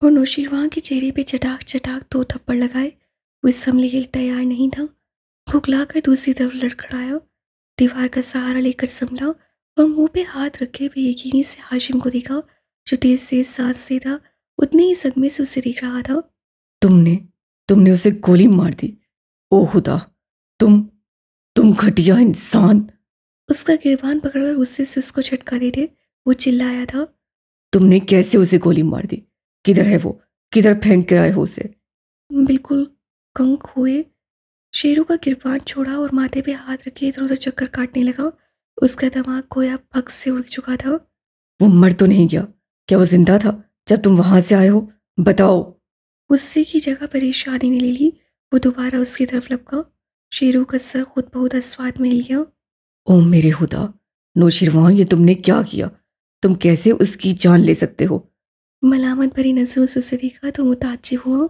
और नौशीरवां के चेहरे पे चटाक चटाक दो थप्पड़ लगाए वो इस हमले के लिए तैयार नहीं था खुखला कर दूसरी तरफ लड़खड़ाया दीवार का सहारा लेकर संभला और मुंह पे हाथ रखे भी यकीनी से हाशिम को देखा जो तेज से सांस से था उतने ही सदमे से उसे देख रहा था तुमने तुमने उसे गोली मार दी ओ खुदा तुम तुम घटिया इंसान उसका गिरबान पकड़कर उससे से उसको झटका दे दे वो चिल्लाया था तुमने कैसे उसे गोली मार दी किधर है वो किधर फेंक के आए हो उसे बिल्कुल कंक हुए शेरू का किरपान छोड़ा और माथे पे हाथ रखे इधर उधर चक्कर काटने लगा उसका दिमाग गोया भग से उड़ चुका था वो मर तो नहीं गया क्या वो जिंदा था जब तुम वहां से आए हो बताओ गुस्से की जगह परेशानी ने ले ली वो दोबारा उसकी तरफ लपका शेरू का सर खुद बहुत अस्वाद में लिया ओ मेरे खुदा नौशिरवां ये तुमने क्या किया तुम कैसे उसकी जान ले सकते हो मलामत भरी नजरों से उसे देखा तो मुताजिब हुआ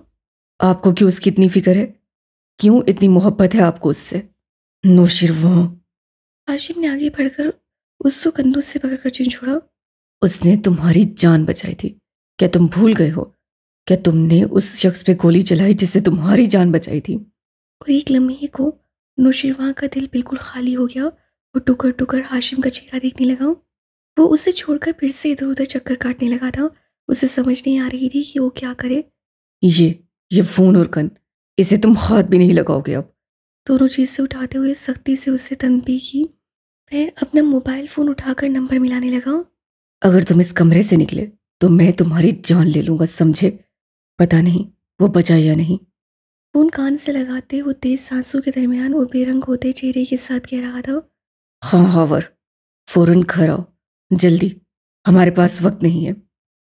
आपको क्यों उसकी इतनी फिक्र है क्यों इतनी मोहब्बत है आपको उससे नोशिरवा आशिम ने आगे बढ़कर उस कंधों से पकड़कर चुन छोड़ा उसने तुम्हारी जान बचाई थी क्या तुम भूल गए हो क्या तुमने उस शख्स पे गोली चलाई जिससे तुम्हारी जान बचाई थी और एक लम्हे को नोशिरवा का दिल बिल्कुल खाली हो गया वो टुकर टुकर हाशिम का चेहरा देखने लगा वो उसे छोड़कर फिर से इधर उधर चक्कर काटने लगा था उसे समझ नहीं आ रही थी कि वो क्या करे ये ये फोन और कन इसे तुम हाथ भी नहीं लगाओगे अब दोनों चीज़ से उठाते हुए सख्ती से उससे तनबी की फिर अपना मोबाइल फ़ोन उठाकर नंबर मिलाने लगा अगर तुम इस कमरे से निकले तो मैं तुम्हारी जान ले लूँगा समझे पता नहीं वो बचा या नहीं फोन कान से लगाते वो तेज़ सांसों के दरमियान वो बेरंग होते चेहरे के साथ कह रहा था हाँ हावर फ़ौरन घर आओ जल्दी हमारे पास वक्त नहीं है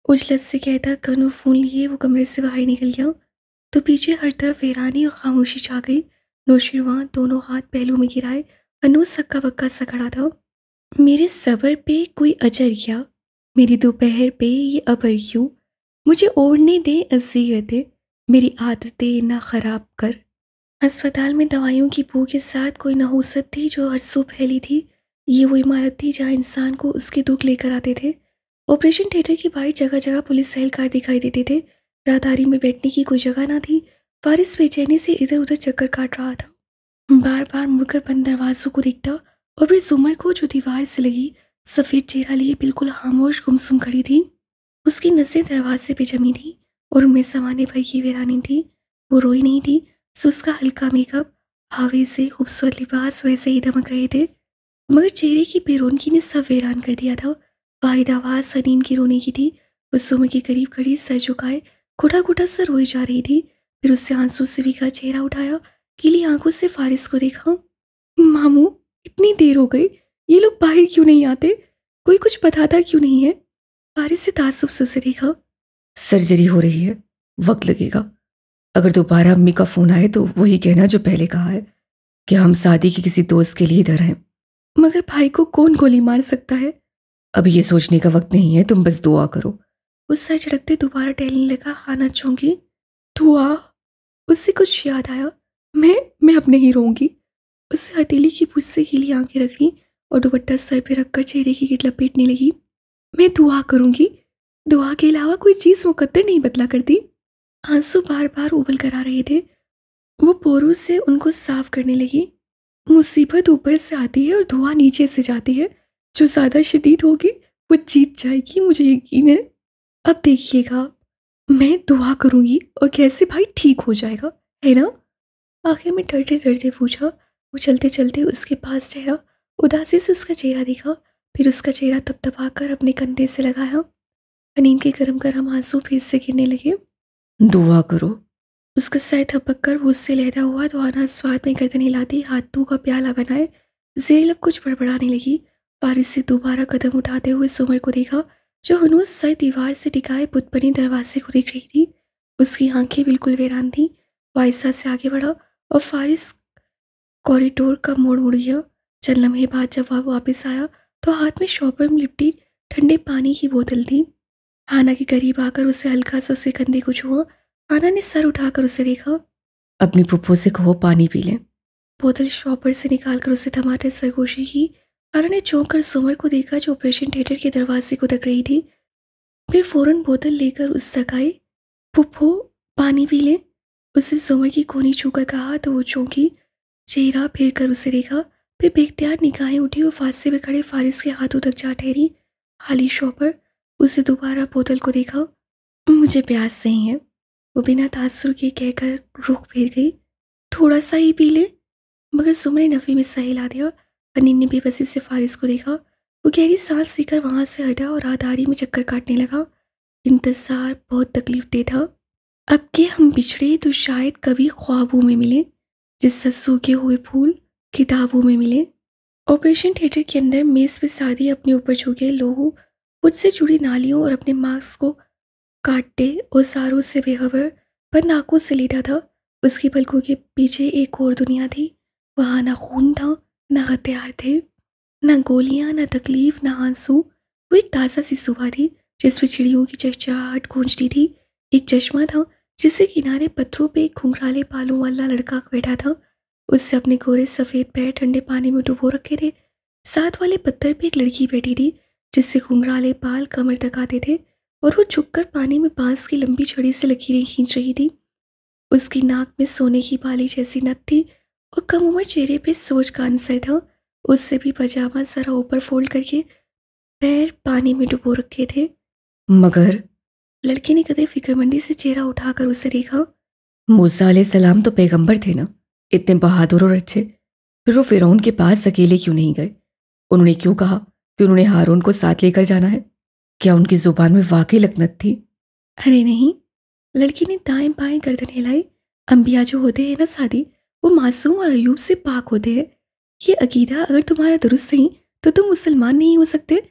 उजलत से कहता कन फ़ोन लिए वो कमरे से बाहर निकल गया तो पीछे हर तरफ वीरानी और खामोशी छा गई नौशिरवान दोनों हाथ पहलू में गिराए अनुज सक्का वक्का सा खड़ा था मेरे सबर पे कोई अजर या मेरी दोपहर पे ये अबर यू मुझे ओढ़ने दे अजीत मेरी आदतें ना ख़राब कर अस्पताल में दवाइयों की बू के साथ कोई नहूसत थी जो हर अरसों फैली थी ये वो इमारत थी जहाँ इंसान को उसके दुख लेकर आते थे ऑपरेशन थिएटर की बाहर जगह जगह पुलिस सहलकार दिखाई देते थे रातारी में बैठने की कोई जगह ना थी फारिस बेचैनी से इधर उधर चक्कर काट रहा था बार बार मुड़कर बंद दरवाजों को देखता और फिर जुमर को जो दीवार से लगी सफ़ेद चेहरा लिए बिल्कुल खामोश गुमसुम खड़ी थी उसकी नज़रें दरवाजे पे जमी थी और उनमें समाने भर की वीरानी थी वो रोई नहीं थी सो उसका हल्का मेकअप हावे से खूबसूरत लिबास वैसे ही धमक रहे थे मगर चेहरे की बेरोनकी ने सब वेरान कर दिया था वाहिद आवाज़ सनीन की रोने की थी वो सुमर के करीब खड़ी सर झुकाए घुटा घुटा सर रोई जा रही थी फिर उससे आंसू से भी का चेहरा उठाया गीली आंखों से फारिस को देखा मामू इतनी देर हो गई ये लोग बाहर क्यों नहीं आते कोई कुछ बताता क्यों नहीं है फारिस से तासुब से उसे देखा सर्जरी हो रही है वक्त लगेगा अगर दोबारा अम्मी का फ़ोन आए तो वही कहना जो पहले कहा है कि हम शादी के किसी दोस्त के लिए इधर हैं मगर भाई को कौन गोली मार सकता है अब ये सोचने का वक्त नहीं है तुम बस दुआ करो गुस्सा झड़कते दोबारा टहलने लगा खाना हाँ, चौंकी धुआ उससे कुछ याद आया मैं मैं अब नहीं रोऊंगी उससे हथेली की पूछ से गीली आंखें रखनी और दुपट्टा सर पर रखकर चेहरे की गिट लपेटने लगी मैं दुआ करूंगी दुआ के अलावा कोई चीज़ मुकद्दर नहीं बदला करती आंसू बार बार उबल कर आ रहे थे वो पोरू से उनको साफ करने लगी मुसीबत ऊपर से आती है और धुआं नीचे से जाती है जो ज़्यादा शदीद होगी वो जीत जाएगी मुझे यकीन है अब देखिएगा मैं दुआ करूंगी और कैसे भाई ठीक हो जाएगा है ना आखिर में डरते डरते पूछा वो चलते चलते उसके पास चेहरा उदासी से उसका चेहरा देखा फिर उसका चेहरा तप तपा कर अपने कंधे से लगाया अनिल के गरम गरम आंसू फिर से गिरने लगे दुआ करो उसका सर थपक कर वो उससे लहदा हुआ तो आना स्वाद में गर्दन हिलाती हाथों का प्याला बनाए जेर जेरलब कुछ बड़बड़ाने लगी बारिश से दोबारा कदम उठाते हुए सुमर को देखा जो हनूज सर दीवार से टिकाए पुतपनी दरवाजे को देख रही थी उसकी आंखें बिल्कुल वेरान थी वायसा से आगे बढ़ा और फारिस कॉरिडोर का मोड़ मुड़ गया चंद लम्हे बाद जब वह वापस आया तो हाथ में शॉपर में लिपटी ठंडे पानी की बोतल थी आना के करीब आकर उसे हल्का सा उसे कंधे को छुआ आना ने सर उठाकर उसे देखा अपनी पुप्पो से कहो पानी पी लें बोतल शॉपर से निकालकर उसे थमाते सरगोशी की आरा ने चौंक कर सुमर को देखा जो ऑपरेशन थिएटर के दरवाजे को तक रही थी फिर फौरन बोतल लेकर उस सकाई पुप्पो पानी पी लें उसे सोमर की कोनी छूकर कहा तो वो चौंकी चेहरा फेर कर उसे देखा फिर बेख्तियार निकाहें उठी और फांसे में खड़े फारिस के हाथों तक जा ठहरी हाली शॉपर पर दोबारा बोतल को देखा मुझे प्यास नहीं है वो बिना तासुर के कहकर रुख फेर गई थोड़ा सा ही पी ले मगर सुमर ने नफ़े में सही ला दिया पनीर ने बेबसी से फारिस को देखा वो गहरी सांस लेकर वहाँ से हटा और आधारी में चक्कर काटने लगा इंतज़ार बहुत तकलीफ दे था अब के हम बिछड़े तो शायद कभी ख्वाबों में मिलें जिससे सूखे हुए फूल किताबों में मिले ऑपरेशन थिएटर के अंदर मेज़ पर सादी अपने ऊपर झुके लोगों खुद से जुड़ी नालियों और अपने मास्क को काटते और सारों से बेखबर पर नाकों से लेटा था उसकी पलकों के पीछे एक और दुनिया थी वहाँ ना खून था न हथियार थे न गोलियां न तकलीफ न आंसू वो एक ताज़ा सी सुबह थी जिसमें चिड़ियों की चहचाहट गूंजती थी एक चश्मा था जिसके किनारे पत्थरों पे एक घुंघराले बालों वाला लड़का बैठा था उससे अपने गोरे सफ़ेद पैर ठंडे पानी में डुबो रखे थे साथ वाले पत्थर पे एक लड़की बैठी थी जिससे घुंघराले बाल कमर तक आते थे और वो झुककर पानी में बांस की लंबी छड़ी से लकीरें खींच रही थी उसकी नाक में सोने की बाली जैसी नत थी और कम उम्र चेहरे पे सोच का आंसर था उससे भी पजामा ज़रा ऊपर फोल्ड करके पैर पानी में डुबो रखे थे मगर लड़की ने कदे फिक्रमंदी से चेहरा उठाकर उसे देखा मूसा सलाम तो पैगंबर थे ना इतने बहादुर और अच्छे फिर वो फिर के पास अकेले क्यों नहीं गए उन्होंने क्यों कहा कि उन्होंने हारून को साथ लेकर जाना है क्या उनकी जुबान में वाकई लकनत थी अरे नहीं लड़की ने दाएं बाएं गर्दन हिलाई अंबिया जो होते हैं ना सादी वो मासूम और अयूब से पाक होते हैं ये अकीदा अगर तुम्हारा दुरुस्त सही तो तुम मुसलमान नहीं हो सकते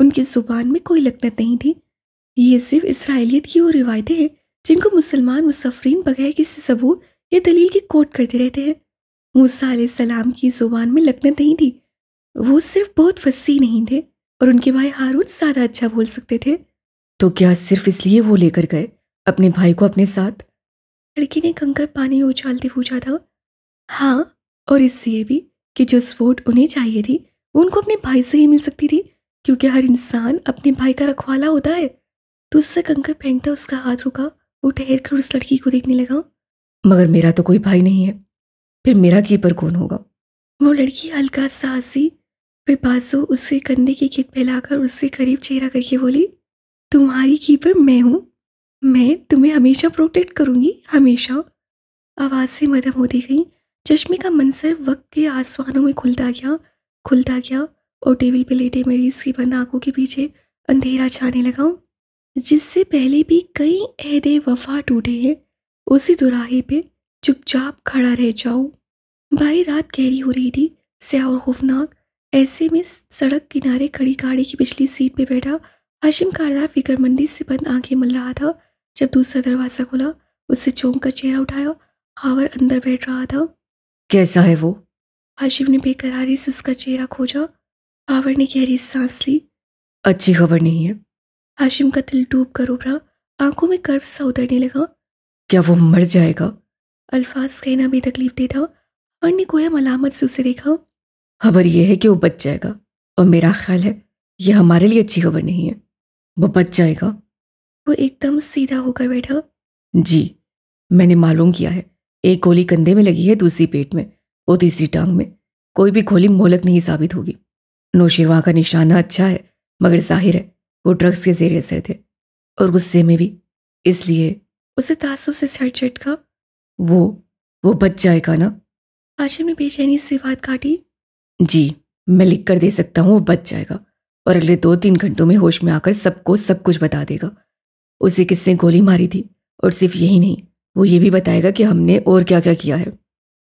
उनकी ज़ुबान में कोई लकनत नहीं थी ये सिर्फ इसराइलियत की वो रिवायतें हैं जिनको मुसलमान मुसफरीन बगैर किसी सबूत या दलील की कोट करते रहते हैं मूसा सलाम की ज़ुबान में लकनत नहीं थी वो सिर्फ बहुत फसी नहीं थे और उनके भाई हारून ज़्यादा अच्छा बोल सकते थे तो क्या सिर्फ इसलिए वो लेकर गए अपने भाई को अपने साथ लड़की ने कंकर पानी उछालते पूछा था हाँ, और इसलिए भी कि जो सपोर्ट उन्हें चाहिए थी वो उनको अपने भाई से ही मिल सकती थी क्योंकि हर इंसान अपने भाई का रखवाला होता है तो उससे कंकर फेंकता उसका हाथ रुका वो ठहर कर उस लड़की को देखने लगा मगर मेरा तो कोई भाई नहीं है फिर मेरा कीपर कौन होगा वो लड़की हल्का सा हंसी फिर बाजू उसके कंधे की किट फैलाकर उससे करीब चेहरा करके बोली तुम्हारी कीपर मैं हूँ मैं तुम्हें हमेशा प्रोटेक्ट करूँगी हमेशा आवाज़ से मदम होती गई चश्मे का मंसर वक्त के आसमानों में खुलता गया खुलता गया और टेबल पे लेटे मरीज की बंद आंखों के पीछे अंधेरा छाने लगा जिससे पहले भी कई अहदे वफा टूटे हैं उसी दुराहे पे चुपचाप खड़ा रह जाऊँ भाई रात गहरी हो रही थी स्या और खौफनाक ऐसे में सड़क किनारे खड़ी गाड़ी की पिछली सीट पे बैठा हाशिम कारदार फिक्रमंदी से बंद आंखें मल रहा था जब दूसरा दरवाज़ा खुला उससे चौंक का चेहरा उठाया हावर अंदर बैठ रहा था कैसा है वो आशिव ने बेकरारी से उसका चेहरा खोजा आवर ने गहरी सांस ली अच्छी खबर नहीं है आशिम का दिल डूब कर उभरा आंखों में कर्व सा उतरने लगा क्या वो मर जाएगा अल्फाज कहना भी तकलीफ देता और ने कोई मलामत से उसे देखा खबर यह है कि वो बच जाएगा और मेरा ख्याल है यह हमारे लिए अच्छी खबर नहीं है वो बच जाएगा वो एकदम सीधा होकर बैठा जी मैंने मालूम किया है एक गोली कंधे में लगी है दूसरी पेट में और तीसरी टांग में कोई भी गोली मोहलक नहीं साबित होगी नौशिरवा का निशाना अच्छा है मगर जाहिर है वो ड्रग्स के जेर असर थे और गुस्से में भी इसलिए उसे तासु से छट छट का वो वो बच जाएगा ना आशिम ने बेचैनी से बात काटी जी मैं लिख कर दे सकता हूँ वो बच जाएगा और अगले दो तीन घंटों में होश में आकर सबको सब कुछ बता देगा उसे किसने गोली मारी थी और सिर्फ यही नहीं वो ये भी बताएगा कि हमने और क्या क्या किया है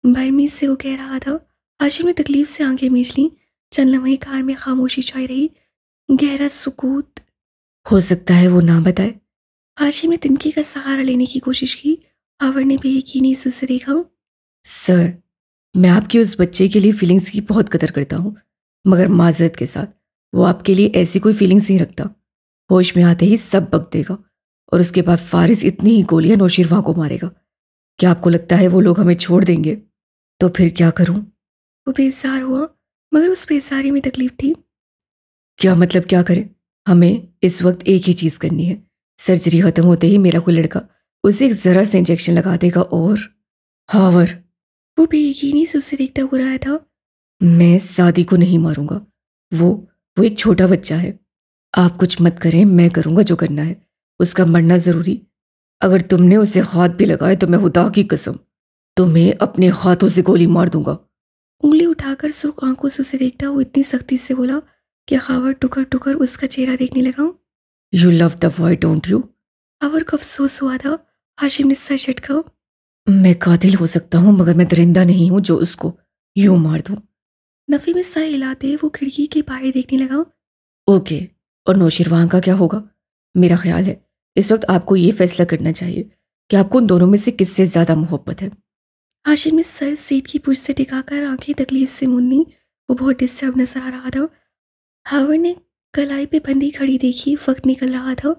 भरमी से वो कह रहा था आशिम ने तकलीफ से आंखें मीच ली चंद लम्हे कार में खामोशी छाई रही गहरा सुकूत हो सकता है वो ना बताए आशिम ने तिनकी का सहारा लेने की कोशिश की आवर ने भी बेयकीनी से देखा सर मैं आपके उस बच्चे के लिए फीलिंग्स की बहुत कदर करता हूँ मगर माजरत के साथ वो आपके लिए ऐसी कोई फीलिंग्स नहीं रखता होश में आते ही सब बक देगा और उसके बाद फारिस इतनी ही गोलियां नौशीरवा को मारेगा क्या आपको लगता है वो लोग हमें छोड़ देंगे तो फिर क्या करूं वो बेसार हुआ मगर उस बेसारी में तकलीफ थी क्या मतलब क्या करें हमें इस वक्त एक ही चीज़ करनी है सर्जरी ख़त्म होते ही मेरा कोई लड़का उसे एक ज़रा से इंजेक्शन लगा देगा और हावर वो बेयकीनी से उसे देखता हो रहा था मैं सादी को नहीं मारूंगा वो वो एक छोटा बच्चा है आप कुछ मत करें मैं करूंगा जो करना है उसका मरना ज़रूरी अगर तुमने उसे हाथ भी लगाए तो मैं हुदा की कसम तुम्हें अपने हाथों से गोली मार दूंगा उंगली उठाकर सुर्ख आंखों से उसे देखता वो इतनी सख्ती से बोला कि खावर टुकर टुकर उसका चेहरा देखने लगा you love the boy don't you Khawar को अफसोस हुआ था हाशिम ने सर झटका मैं कातिल हो सकता हूँ मगर मैं दरिंदा नहीं हूँ जो उसको यूं मार दू नफ़ी में सर हिलाते वो खिड़की के बाहर देखने लगा ओके और नौशिरवान का क्या होगा मेरा ख्याल है इस वक्त आपको ये फैसला करना चाहिए कि आपको उन दोनों में से किससे ज़्यादा मोहब्बत है हाशिम ने सर सीट की पुछ से टिकाकर आंखें तकलीफ से मुन्नी वो बहुत डिस्टर्ब नजर आ रहा था हावर ने कलाई पे बंदी खड़ी देखी वक्त निकल रहा था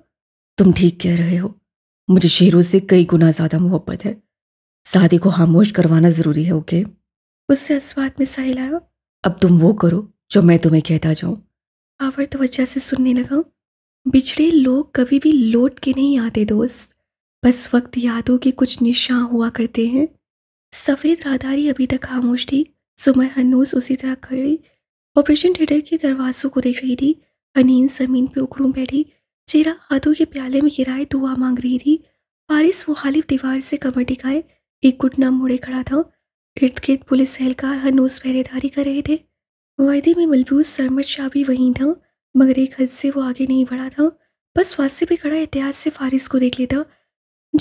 तुम ठीक कह रहे हो मुझे शेरों से कई गुना ज़्यादा मोहब्बत है शादी को खामोश करवाना ज़रूरी है ओके उससे अस्वाद में साहिल आया अब तुम वो करो जो मैं तुम्हें कहता जाऊं हावर तो वजह से सुनने लगा बिछड़े लोग कभी भी लौट के नहीं आते दोस्त बस वक्त यादों के कुछ निशान हुआ करते हैं सफ़ेद राहदारी अभी तक खामोश थी सुमर हनूस उसी तरह खड़ी ऑपरेशन थिएटर के दरवाज़ों को देख रही थी अनीन ज़मीन पे उखड़ू बैठी चेहरा हाथों के प्याले में गिराए दुआ मांग रही थी वो मुखालिफ दीवार से कमर टिकाए एक घुटना मुड़े खड़ा था इर्द गिर्द पुलिस एहलकार हनूस पहरेदारी कर रहे थे वर्दी में मलबूस सरमद शाह भी वहीं था मगर एक हद से वो आगे नहीं बढ़ा था बस वास्ते पे खड़ा एहतियात से फारिस को देख लेता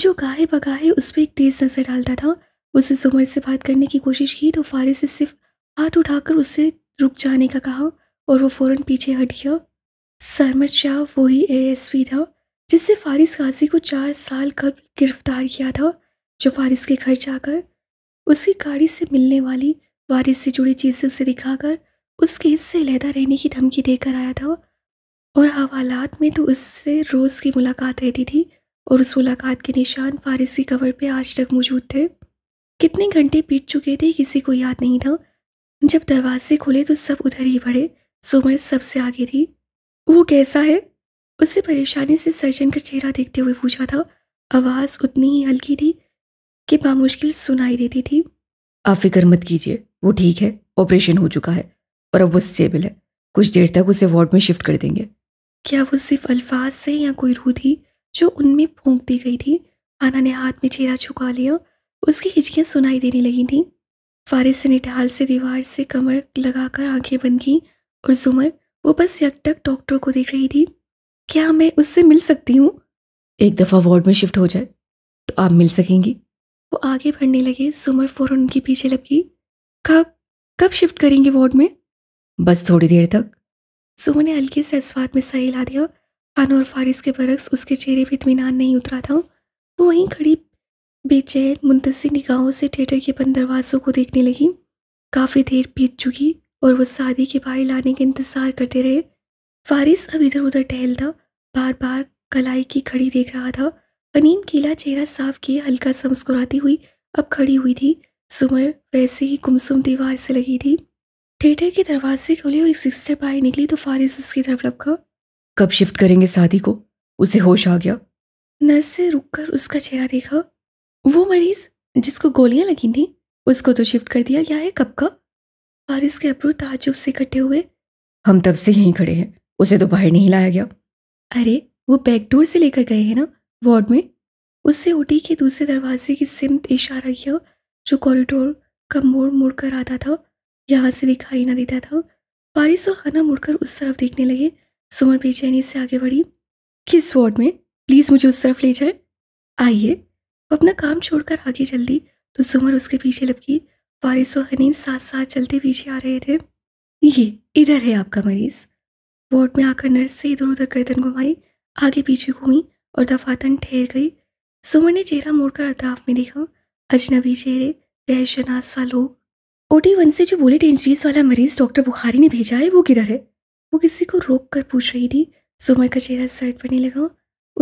जो गाहे बगाहे उस पर एक तेज़ नज़र डालता था उसे जुमर से बात करने की कोशिश की तो फारिस ने सिर्फ हाथ उठाकर उसे रुक जाने का कहा और वो फ़ौरन पीछे हट गया सरमद शाह वही पी था जिससे फारिस गाजी को चार साल कब गिरफ्तार किया था जो फारिस के घर जाकर उसकी गाड़ी से मिलने वाली वारिस से जुड़ी चीज़ें उसे दिखाकर उसके हिस्से लहदा रहने की धमकी देकर आया था और हवालात में तो उससे रोज़ की मुलाकात रहती थी और उस मुलाकात के निशान फारसी कवर पे आज तक मौजूद थे कितने घंटे बीत चुके थे किसी को याद नहीं था जब दरवाजे खुले तो सब उधर ही बढ़े सुमर सबसे आगे थी वो कैसा है उसे परेशानी से सर्जन का चेहरा देखते हुए पूछा था आवाज़ उतनी ही हल्की थी कि बामुश्किल सुनाई देती थी आप फिक्र मत कीजिए वो ठीक है ऑपरेशन हो चुका है और अब वो स्टेबल है कुछ देर तक उसे वार्ड में शिफ्ट कर देंगे क्या वो सिर्फ अल्फाज से या कोई रूह थी जो उनमें फोंक दी गई थी आना ने हाथ में चेहरा झुका लिया उसकी हिचकियाँ सुनाई देने लगी थीं फारिस ने ढाल से दीवार से कमर लगाकर आंखें बंद की और जुमर वो बस यकटक डॉक्टर को देख रही थी क्या मैं उससे मिल सकती हूँ एक दफ़ा वार्ड में शिफ्ट हो जाए तो आप मिल सकेंगी वो आगे बढ़ने लगे सुमर फ़ौरन उनके पीछे लग गई कब कब शिफ्ट करेंगे वार्ड में बस थोड़ी देर तक सुबह ने हल्के से अस्वाद में सही ला दिया खान और फारिस के बरक्स उसके चेहरे पर इतमान नहीं उतरा था वो वहीं खड़ी बेचैन मुंतसर निगाहों से थिएटर के बंद दरवाज़ों को देखने लगी काफ़ी देर बीत चुकी और वो शादी के बाहर लाने का इंतज़ार करते रहे फारिस अब इधर उधर टहलता बार बार कलाई की खड़ी देख रहा था अनीम कीला चेहरा साफ किए हल्का सा मुस्कुराती हुई अब खड़ी हुई थी सुमर वैसे ही गुमसुम दीवार से लगी थी थिएटर के दरवाजे खोले और एक सिस्टर बाहर निकली तो फारिस उसकी तरफ लपका कब शिफ्ट करेंगे शादी को उसे होश आ गया नर्स से रुककर उसका चेहरा देखा वो मरीज जिसको गोलियां लगी थी उसको तो शिफ्ट कर दिया गया है कब का फारिस के अबरू ताजुब से इकट्ठे हुए हम तब से यहीं खड़े हैं उसे तो बाहर नहीं लाया गया अरे वो बैकडोर से लेकर गए हैं ना वार्ड में उससे उठी के दूसरे दरवाजे की सिमत इशारा किया जो कॉरिडोर का मोड़ मोड़ कर आता था यहाँ से दिखाई ना देता था फारिस और खाना मुड़कर उस तरफ देखने लगे सुमन बेचैनी से आगे बढ़ी किस वार्ड में प्लीज़ मुझे उस तरफ ले जाए आइए वो अपना काम छोड़कर आगे चल दी तो सुमर उसके पीछे लपकी फारिस और हनीन साथ साथ चलते पीछे आ रहे थे ये इधर है आपका मरीज़ वार्ड में आकर नर्स से इधर उधर गर्दन घुमाई आगे पीछे घूमी और दफातन ठहर गई सुमर ने चेहरा मोड़कर अतराफ में देखा अजनबी चेहरे रहशनासा लोग ओटी वन से जो बुलेट इंजरीज वाला मरीज डॉक्टर बुखारी ने भेजा है वो किधर है वो किसी को रोक कर पूछ रही थी सुमर का चेहरा सर्द पड़ने लगा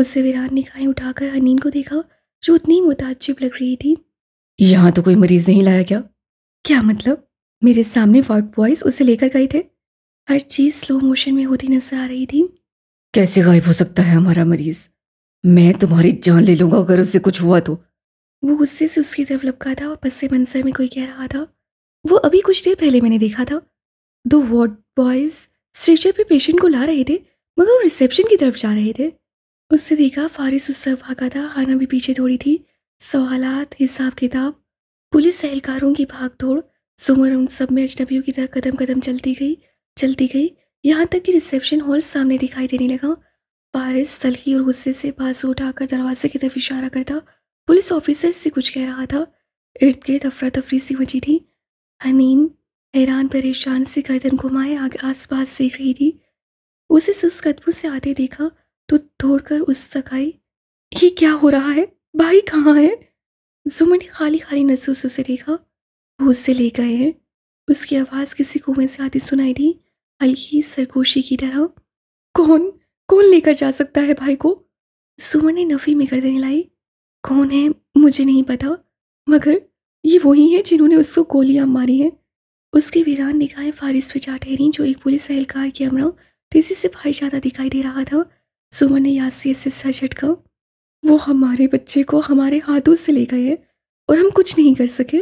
उससे वीरान निकाय उठाकर हनीन को देखा जो उतनी मुताजिब लग रही थी यहाँ तो कोई मरीज नहीं लाया क्या क्या मतलब मेरे सामने वार्ड बॉयज उसे लेकर गए थे हर चीज़ स्लो मोशन में होती नजर आ रही थी कैसे गायब हो सकता है हमारा मरीज मैं तुम्हारी जान ले लूंगा अगर उसे कुछ हुआ तो वो गुस्से से उसकी तरफ लपका था और पस्से मंसर में कोई कह रहा था वो अभी कुछ देर पहले मैंने देखा था दो वार्ड बॉयज़ स्ट्रेचर पे पेशेंट को ला रहे थे मगर वो रिसेप्शन की तरफ जा रहे थे उससे देखा फारिस उस सब भागा था हाना भी पीछे थोड़ी थी सवालत हिसाब किताब पुलिस एहलकारों की भाग दौड़ सुमर उन सब में अजनबियों की तरह कदम कदम चलती गई चलती गई यहाँ तक कि रिसेप्शन हॉल सामने दिखाई देने लगा फारिस तलखी और गुस्से से बाजू उठाकर दरवाजे की तरफ इशारा करता पुलिस ऑफिसर से कुछ कह रहा था इर्द गिर्द अफरा तफरी सी मची थी अनीन हैरान परेशान से गर्दन घुमाए आस पास देख रही थी उसे उस कदम से आते देखा तो दौड़कर उस तक आई ये क्या हो रहा है भाई कहाँ है जुम्मन ने खाली खाली नजरों से उसे देखा वो उससे ले गए हैं उसकी आवाज़ किसी कुएं से आती सुनाई दी हल्की सरगोशी की तरह कौन कौन लेकर जा सकता है भाई को सुमन ने नफ़ी में गर्दन हिलाई कौन है मुझे नहीं पता मगर ये वही हैं जिन्होंने उसको गोलियां मारी हैं उसके वीरान निगाहें फारिस पे जा ठहरी जो एक पुलिस एहलकार के अमरा तेजी से भाई ज्यादा दिखाई दे रहा था सुमन ने यासियत से सर झटका वो हमारे बच्चे को हमारे हाथों से ले गए और हम कुछ नहीं कर सके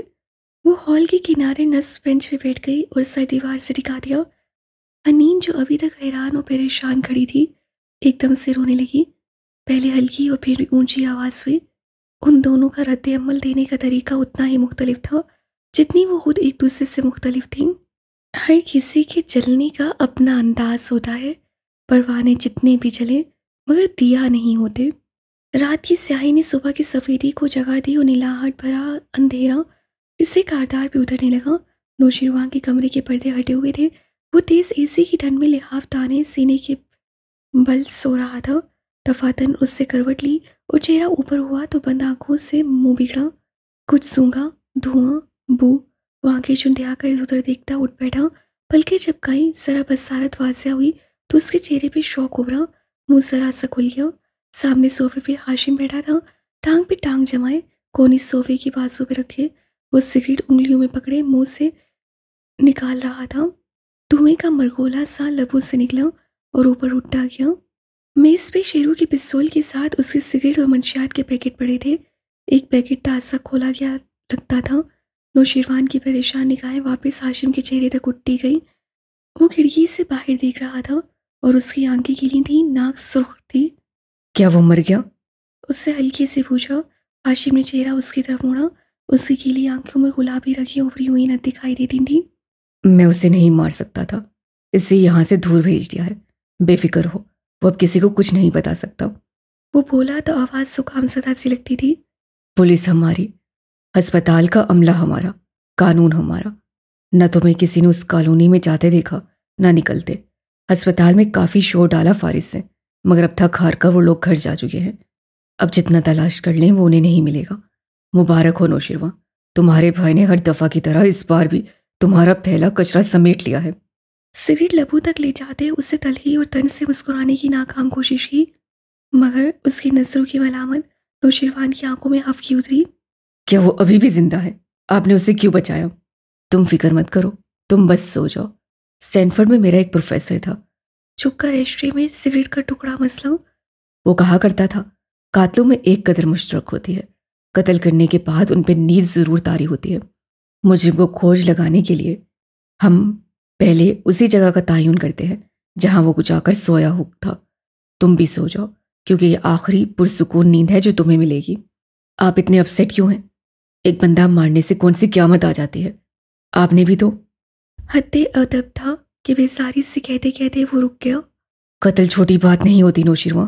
वो हॉल के किनारे नस बेंच पे बैठ गई और सर दीवार से टिका दिया अनीन जो अभी तक हैरान और परेशान खड़ी थी एकदम से रोने लगी पहले हल्की और फिर ऊंची आवाज़ हुई उन दोनों का रद्द अमल देने का तरीका उतना ही मुख्तलिफ था जितनी वो खुद एक दूसरे से मुख्तलिफ थी हर किसी के जलने का अपना अंदाज होता है परवाने जितने भी जले मगर दिया नहीं होते रात की स्याही ने सुबह की सफ़ेदी को जगा दी और नीलाहट भरा अंधेरा इससे कारदार भी उतरने लगा नौशिरवान के कमरे के पर्दे हटे हुए थे वो तेज़ एसी की ठंड में लिहाफ ताने सीने के बल सो रहा था दफातन उससे करवट ली और चेहरा ऊपर हुआ तो बंद आंखों से मुंह बिगड़ा कुछ सूंघा धुआं बू वो आंखें आकर इधर उधर देखता उठ बैठा पलके कहीं जरा बसारत वाजिया हुई तो उसके चेहरे पे शौक उभरा मुंह जरा सा खुल गया सामने सोफे पे हाशिम बैठा था टांग पे टांग जमाए कोनी सोफे की बाजू पे रखे वो सिगरेट उंगलियों में पकड़े मुंह से निकाल रहा था धुएं का मरगोला सा लबू से निकला और ऊपर उठता गया मेज़ पे शेरू के पिस्तौल के साथ उसके सिगरेट और मंशियात के पैकेट पड़े थे एक पैकेट ताज़ा खोला गया लगता था नौशिरवान की परेशान निगाहें वापस हाशिम के चेहरे तक उठती गई वो खिड़की से बाहर देख रहा था और उसकी आंखें खिली थी नाक सुर्ख थी क्या वो मर गया उससे हल्के से पूछा हाशिम ने चेहरा उसकी तरफ मोड़ा उसकी गीली आंखों में गुलाबी रखी उभरी हुई न दिखाई देती थी मैं उसे नहीं मार सकता था इसे यहाँ से दूर भेज दिया है बेफिक्र हो वो अब किसी को कुछ नहीं बता सकता वो बोला तो आवाज़ सुखाम सदा सी लगती थी पुलिस हमारी अस्पताल का अमला हमारा कानून हमारा न तुम्हें तो किसी ने उस कॉलोनी में जाते देखा न निकलते अस्पताल में काफ़ी शोर डाला फारिस से मगर अब थक हार कर वो लोग घर जा चुके हैं अब जितना तलाश कर लें वो उन्हें नहीं मिलेगा मुबारक हो नौशिरवा तुम्हारे भाई ने हर दफ़ा की तरह इस बार भी तुम्हारा पहला कचरा समेट लिया है सिगरेट लबू तक ले जाते उससे तलही और तन से मुस्कुराने की नाकाम कोशिश की मगर उसकी नज़रों की मलामत नौशिरवान की आंखों में हफकी उतरी क्या वो अभी भी जिंदा है आपने उसे क्यों बचाया तुम फिक्र मत करो तुम बस सो जाओ स्टैनफर्ड में मेरा एक प्रोफेसर था चुपका रेस्ट्रे में सिगरेट का टुकड़ा मसला वो कहा करता था कातलों में एक कदर मुश्तरक होती है कत्ल करने के बाद उन पर नींद ज़रूर तारी होती है मुजरिम को खोज लगाने के लिए हम पहले उसी जगह का तयन करते हैं जहां वो कुछ आकर सोया हुआ था तुम भी सो जाओ क्योंकि ये आखिरी पुरसकून नींद है जो तुम्हें मिलेगी आप इतने अपसेट क्यों हैं एक बंदा मारने से कौन सी क्यामत आ जाती है आपने भी तो हद अदब था कि वे सारी से कहते कहते वो रुक गया कत्ल छोटी बात नहीं होती नौशिरवा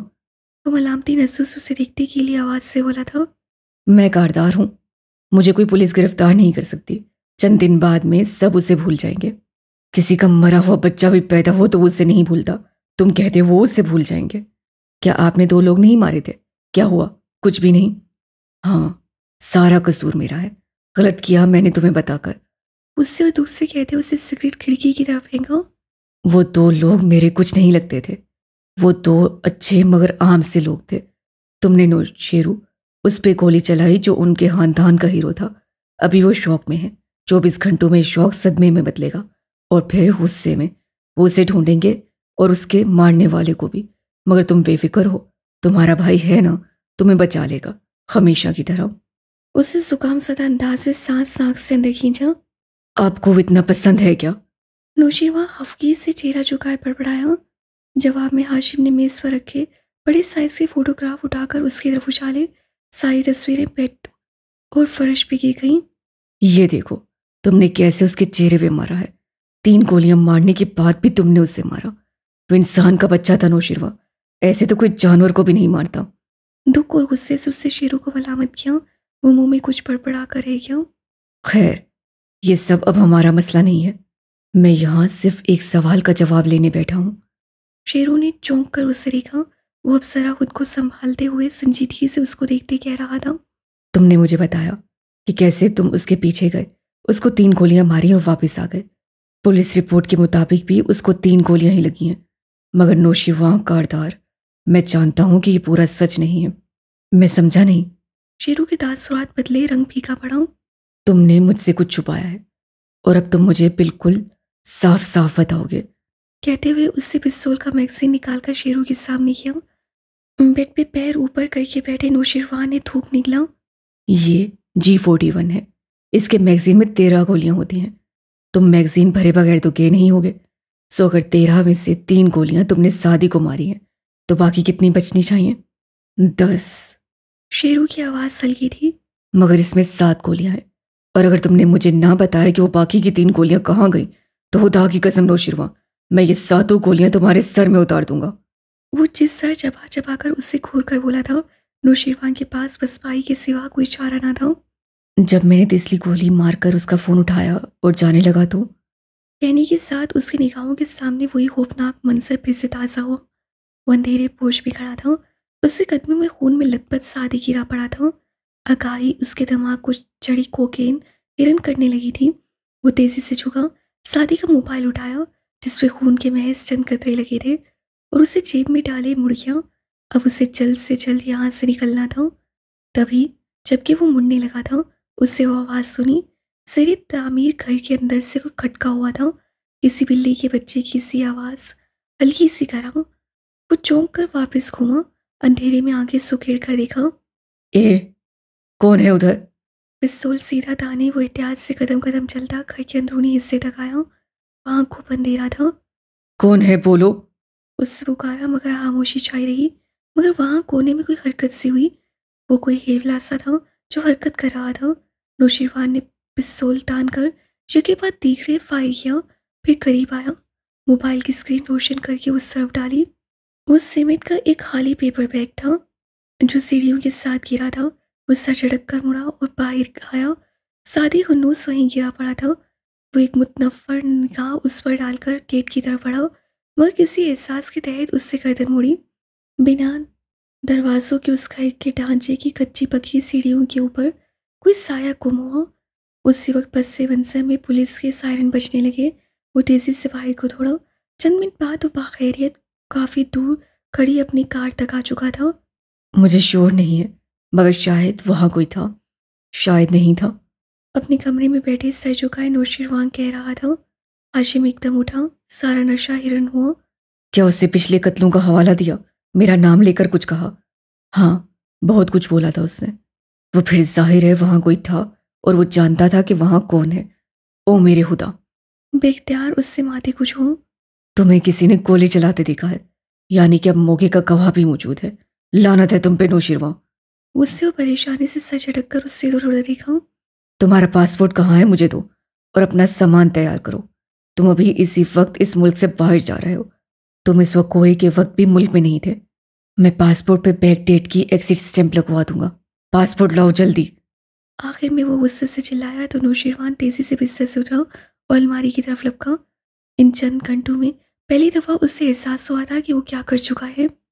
वो मलामती नसूस उसे देखने के लिए आवाज़ से बोला था मैं कारदार हूँ मुझे कोई पुलिस गिरफ्तार नहीं कर सकती चंद दिन बाद में सब उसे भूल जाएंगे किसी का मरा हुआ बच्चा भी पैदा हो तो वो उससे नहीं भूलता तुम कहते हो वो उससे भूल जाएंगे क्या आपने दो लोग नहीं मारे थे क्या हुआ कुछ भी नहीं हाँ सारा कसूर मेरा है गलत किया मैंने तुम्हें बताकर उससे और दुख से कहते उसे सिगरेट खिड़की की तरफ फेंका वो दो लोग मेरे कुछ नहीं लगते थे वो दो अच्छे मगर आम से लोग थे तुमने नो शेरू उस पर गोली चलाई जो उनके खानदान का हीरो था अभी वो शौक में है चौबीस घंटों में शौक सदमे में बदलेगा और फिर गुस्से में वो उसे ढूंढेंगे और उसके मारने वाले को भी मगर तुम बेफिक्र हो तुम्हारा भाई है ना तुम्हें बचा लेगा हमेशा की तरह उसे जुकाम सदा अंदाज में सांस सांस से अंदर खींचा आपको इतना पसंद है क्या नौशीरवा हफकीज से चेहरा झुकाए बड़बड़ाया जवाब में हाशिम ने मेज़ पर रखे बड़े साइज के फोटोग्राफ उठाकर उसकी तरफ उछाले सारी तस्वीरें बेड और फर्श पे की गई ये देखो तुमने कैसे उसके चेहरे पे मारा है तीन गोलियां मारने के बाद भी तुमने उसे मारा तो इंसान का बच्चा था नौशिरवा ऐसे तो कोई जानवर को भी नहीं मारता दुख और गुस्से से उससे शेरों को भलामत किया वो मुंह में कुछ बड़बड़ा कर रह गया खैर ये सब अब हमारा मसला नहीं है मैं यहाँ सिर्फ एक सवाल का जवाब लेने बैठा हूँ शेरों ने चौंक कर उसे देखा वो अब सरा खुद को संभालते हुए संजीदगी से उसको देखते कह रहा था तुमने मुझे बताया कि कैसे तुम उसके पीछे गए उसको तीन गोलियां मारी और वापस आ गए पुलिस रिपोर्ट के मुताबिक भी उसको तीन गोलियां ही लगी हैं मगर वहां कारदार मैं जानता हूं कि ये पूरा सच नहीं है मैं समझा नहीं शेरू के तासुरात बदले रंग फीका पड़ा हूं तुमने मुझसे कुछ छुपाया है और अब तुम मुझे बिल्कुल साफ साफ बताओगे कहते हुए उससे पिस्तौल का मैगजीन निकालकर शेरू के सामने किया बेड पे पैर ऊपर करके बैठे नौशिरवान ने थूक निकला ये जी फोर्टी वन है इसके मैगजीन में तेरह गोलियां होती हैं तुम मैगजीन भरे बगैर तो गे नहीं होगे सो अगर तेरह में से तीन गोलियां तुमने सादी को मारी हैं तो बाकी कितनी बचनी चाहिए दस शेरू की आवाज़ हल्की थी मगर इसमें सात गोलियां हैं और अगर तुमने मुझे ना बताया कि वो बाकी की तीन गोलियां कहाँ गई तो खुदा की कसम नो शिरवा मैं ये सातों गोलियां तुम्हारे सर में उतार दूंगा वो जिस सर चबा चबा कर उससे घूर कर बोला था नौशिरवान के पास बस पाई के सिवा कोई चारा ना था जब मैंने तिसली गोली मारकर उसका फ़ोन उठाया और जाने लगा तो कहने के साथ उसकी निगाहों के सामने वही खौफनाक मंजर फिर से ताज़ा हुआ वो अंधेरे पोश भी खड़ा था उसके कदमों में खून में लतपत सादी गिरा पड़ा था अगाही उसके दिमाग को चढ़ी कोकेन हिरन करने लगी थी वो तेज़ी से झुका सादी का मोबाइल उठाया जिसपे खून के महज चंद कतरे लगे थे और उसे जेब में डाले मुड़िया अब उसे जल्द से जल्द यहाँ से निकलना था तभी जबकि वो मुड़ने लगा था उससे वो आवाज़ सुनी सर तामीर घर के अंदर से कोई खटका हुआ था किसी बिल्ली के बच्चे की सी आवाज़ हल्की सी करा वो चौंक कर वापस घूमा अंधेरे में आगे सुखेड़ कर देखा ए कौन है उधर पिस्तौल सीधा ताने वो एहतियात से कदम कदम चलता घर के अंदरूनी हिस्से तक आया वहाँ खूब अंधेरा था कौन है बोलो उससे पुकारा मगर खामोशी छाई रही मगर वहाँ कोने में कोई हरकत सी हुई वो कोई हेवला सा था जो हरकत कर रहा था नौशीरवान ने पिस्तौल तान कर जगह बाद देख रहे फायर किया फिर करीब आया मोबाइल की स्क्रीन रोशन करके उस तरफ डाली उस सीमेंट का एक खाली पेपर बैग था जो सीढ़ियों के साथ गिरा था गुस्सा झड़क कर मुड़ा और बाहर आया सादी हनूस वहीं गिरा पड़ा था वो एक मुतनफर निगाह उस पर डालकर गेट की तरफ बढ़ा मगर किसी एहसास के तहत उससे गर्दन मुड़ी बिना दरवाज़ों के उस घर के ढांचे की कच्ची पकी सीढ़ियों के ऊपर कोई साया गुम हुआ उसी वक्त बस से वंसर में पुलिस के सायरन बजने लगे वो तेज़ी से भाई को थोड़ा चंद मिनट बाद वो बाखैरियत काफ़ी दूर खड़ी अपनी कार तक आ चुका था मुझे शोर नहीं है मगर शायद वहाँ कोई था शायद नहीं था अपने कमरे में बैठे सर झुकाए नौशिरवान कह रहा था हाशिम एकदम उठा सारा नशा हिरन हुआ क्या उससे पिछले कत्लों का हवाला दिया मेरा नाम लेकर कुछ कहा हाँ बहुत कुछ बोला था उसने वो फिर जाहिर है वहां कोई था और वो जानता था कि वहां कौन है ओ मेरे हुदा बेख्तियार उससे माते कुछ हूं तुम्हें किसी ने गोली चलाते देखा है यानी कि अब मौके का गवाह भी मौजूद है लानत है तुम पे नोशिरवा उससे वो परेशानी से सच अटक कर उससे दूर उड़ा देखा तुम्हारा पासपोर्ट कहाँ है मुझे दो और अपना सामान तैयार करो तुम अभी इसी वक्त इस मुल्क से बाहर जा रहे हो तुम इस कोई के वक्त भी मुल्क में नहीं थे मैं पासपोर्ट पे बैक डेट की एक्सिट स्टैंप लगवा दूंगा पासपोर्ट लाओ जल्दी आखिर में वो गुस्से से चिल्लाया तो नौशीरवान तेज़ी से बिस्तर से उठा और अलमारी की तरफ लपका इन चंद घंटों में पहली दफ़ा उससे एहसास हुआ था कि वो क्या कर चुका है